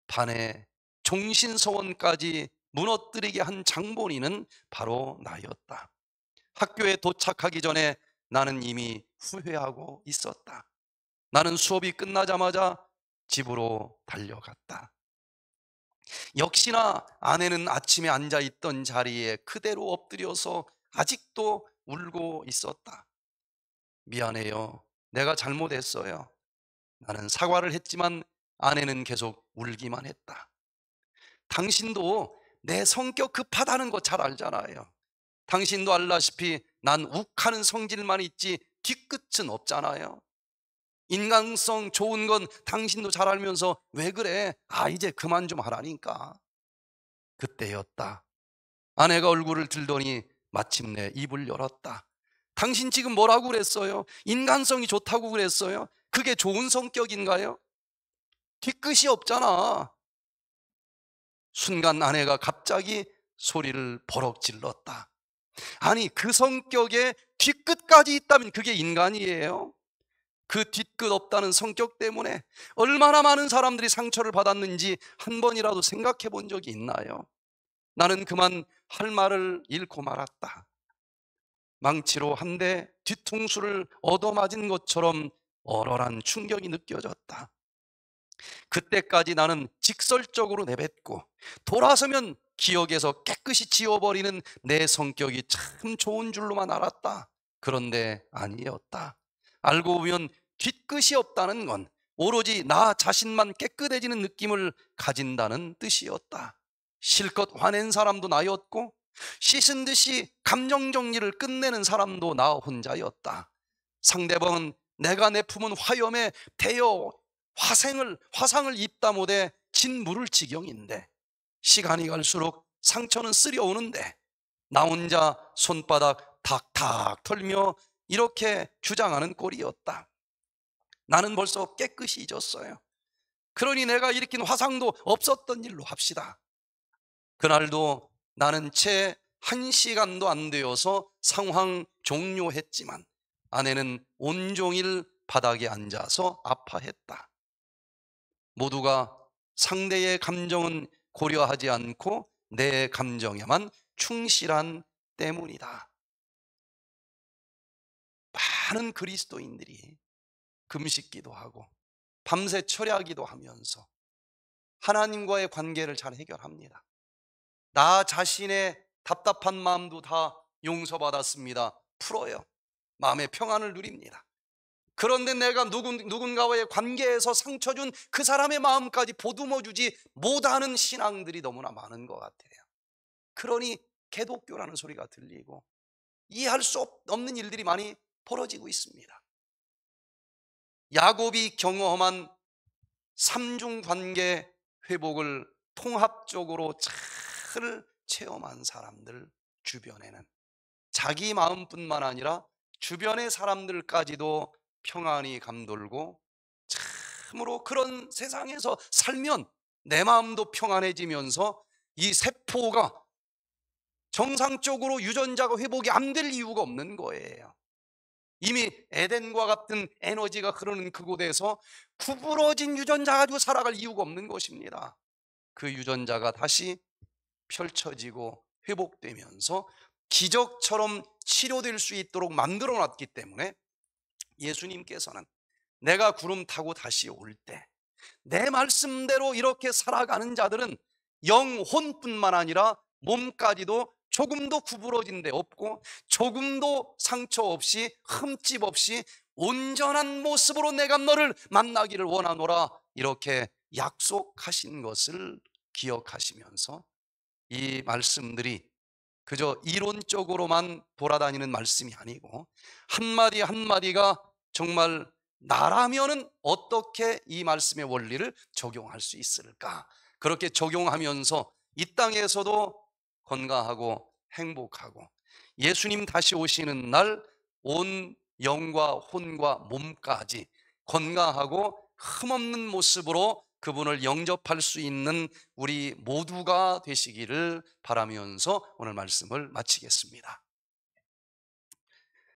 반해 종신서원까지 무너뜨리게 한 장본인은 바로 나였다. 학교에 도착하기 전에 나는 이미 후회하고 있었다. 나는 수업이 끝나자마자 집으로 달려갔다. 역시나 아내는 아침에 앉아 있던 자리에 그대로 엎드려서 아직도 울고 있었다. 미안해요. 내가 잘못했어요. 나는 사과를 했지만 아내는 계속 울기만 했다. 당신도 내 성격 급하다는 거 잘 알잖아요. 당신도 알다시피 난 욱하는 성질만 있지 뒤끝은 없잖아요. 인간성 좋은 건 당신도 잘 알면서 왜 그래? 아, 이제 그만 좀 하라니까. 그때였다. 아내가 얼굴을 들더니 마침내 입을 열었다. 당신 지금 뭐라고 그랬어요? 인간성이 좋다고 그랬어요? 그게 좋은 성격인가요? 뒤끝이 없잖아. 순간 아내가 갑자기 소리를 버럭 질렀다. 아니, 그 성격에 뒤끝까지 있다면 그게 인간이에요? 그 뒤끝 없다는 성격 때문에 얼마나 많은 사람들이 상처를 받았는지 한 번이라도 생각해 본 적이 있나요? 나는 그만 할 말을 잃고 말았다. 망치로 한 대 뒤통수를 얻어맞은 것처럼 얼얼한 충격이 느껴졌다. 그때까지 나는 직설적으로 내뱉고 돌아서면 기억에서 깨끗이 지워버리는 내 성격이 참 좋은 줄로만 알았다. 그런데 아니었다. 알고 보면 뒤끝이 없다는 건 오로지 나 자신만 깨끗해지는 느낌을 가진다는 뜻이었다. 실컷 화낸 사람도 나였고 씻은 듯이 감정 정리를 끝내는 사람도 나 혼자였다. 상대방은 내가 내품은 화염에 대여 화생을 화상을 입다 못해 진물을 지경인데 시간이 갈수록 상처는 쓰려오는데 나 혼자 손바닥 탁탁 털며 이렇게 주장하는 꼴이었다. 나는 벌써 깨끗이 잊었어요. 그러니 내가 일으킨 화상도 없었던 일로 합시다. 그날도 나는 채 한 시간도 안 되어서 상황 종료했지만 아내는 온종일 바닥에 앉아서 아파했다. 모두가 상대의 감정은 고려하지 않고 내 감정에만 충실한 때문이다. 많은 그리스도인들이 금식기도 하고 밤새 철야기도 하면서 하나님과의 관계를 잘 해결합니다. 나 자신의 답답한 마음도 다 용서받았습니다. 풀어요. 마음의 평안을 누립니다. 그런데 내가 누군, 누군가와의 관계에서 상처 준 그 사람의 마음까지 보듬어 주지 못하는 신앙들이 너무나 많은 것 같아요. 그러니 개독교라는 소리가 들리고 이해할 수 없는 일들이 많이 벌어지고 있습니다. 야곱이 경험한 삼중 관계 회복을 통합적으로 잘 체험한 사람들 주변에는 자기 마음뿐만 아니라 주변의 사람들까지도 평안이 감돌고 참으로 그런 세상에서 살면 내 마음도 평안해지면서 이 세포가 정상적으로 유전자가 회복이 안 될 이유가 없는 거예요. 이미 에덴과 같은 에너지가 흐르는 그곳에서 구부러진 유전자 가지고 살아갈 이유가 없는 것입니다. 그 유전자가 다시 펼쳐지고 회복되면서 기적처럼 치료될 수 있도록 만들어 놨기 때문에 예수님께서는 내가 구름 타고 다시 올 때 내 말씀대로 이렇게 살아가는 자들은 영혼뿐만 아니라 몸까지도 조금도 구부러진 데 없고 조금도 상처 없이 흠집 없이 온전한 모습으로 내가 너를 만나기를 원하노라 이렇게 약속하신 것을 기억하시면서 이 말씀들이 그저 이론적으로만 돌아다니는 말씀이 아니고 한마디 한마디가 정말 나라면은 어떻게 이 말씀의 원리를 적용할 수 있을까? 그렇게 적용하면서 이 땅에서도 건강하고 행복하고 예수님 다시 오시는 날 온 영과 혼과 몸까지 건강하고 흠없는 모습으로 그분을 영접할 수 있는 우리 모두가 되시기를 바라면서 오늘 말씀을 마치겠습니다.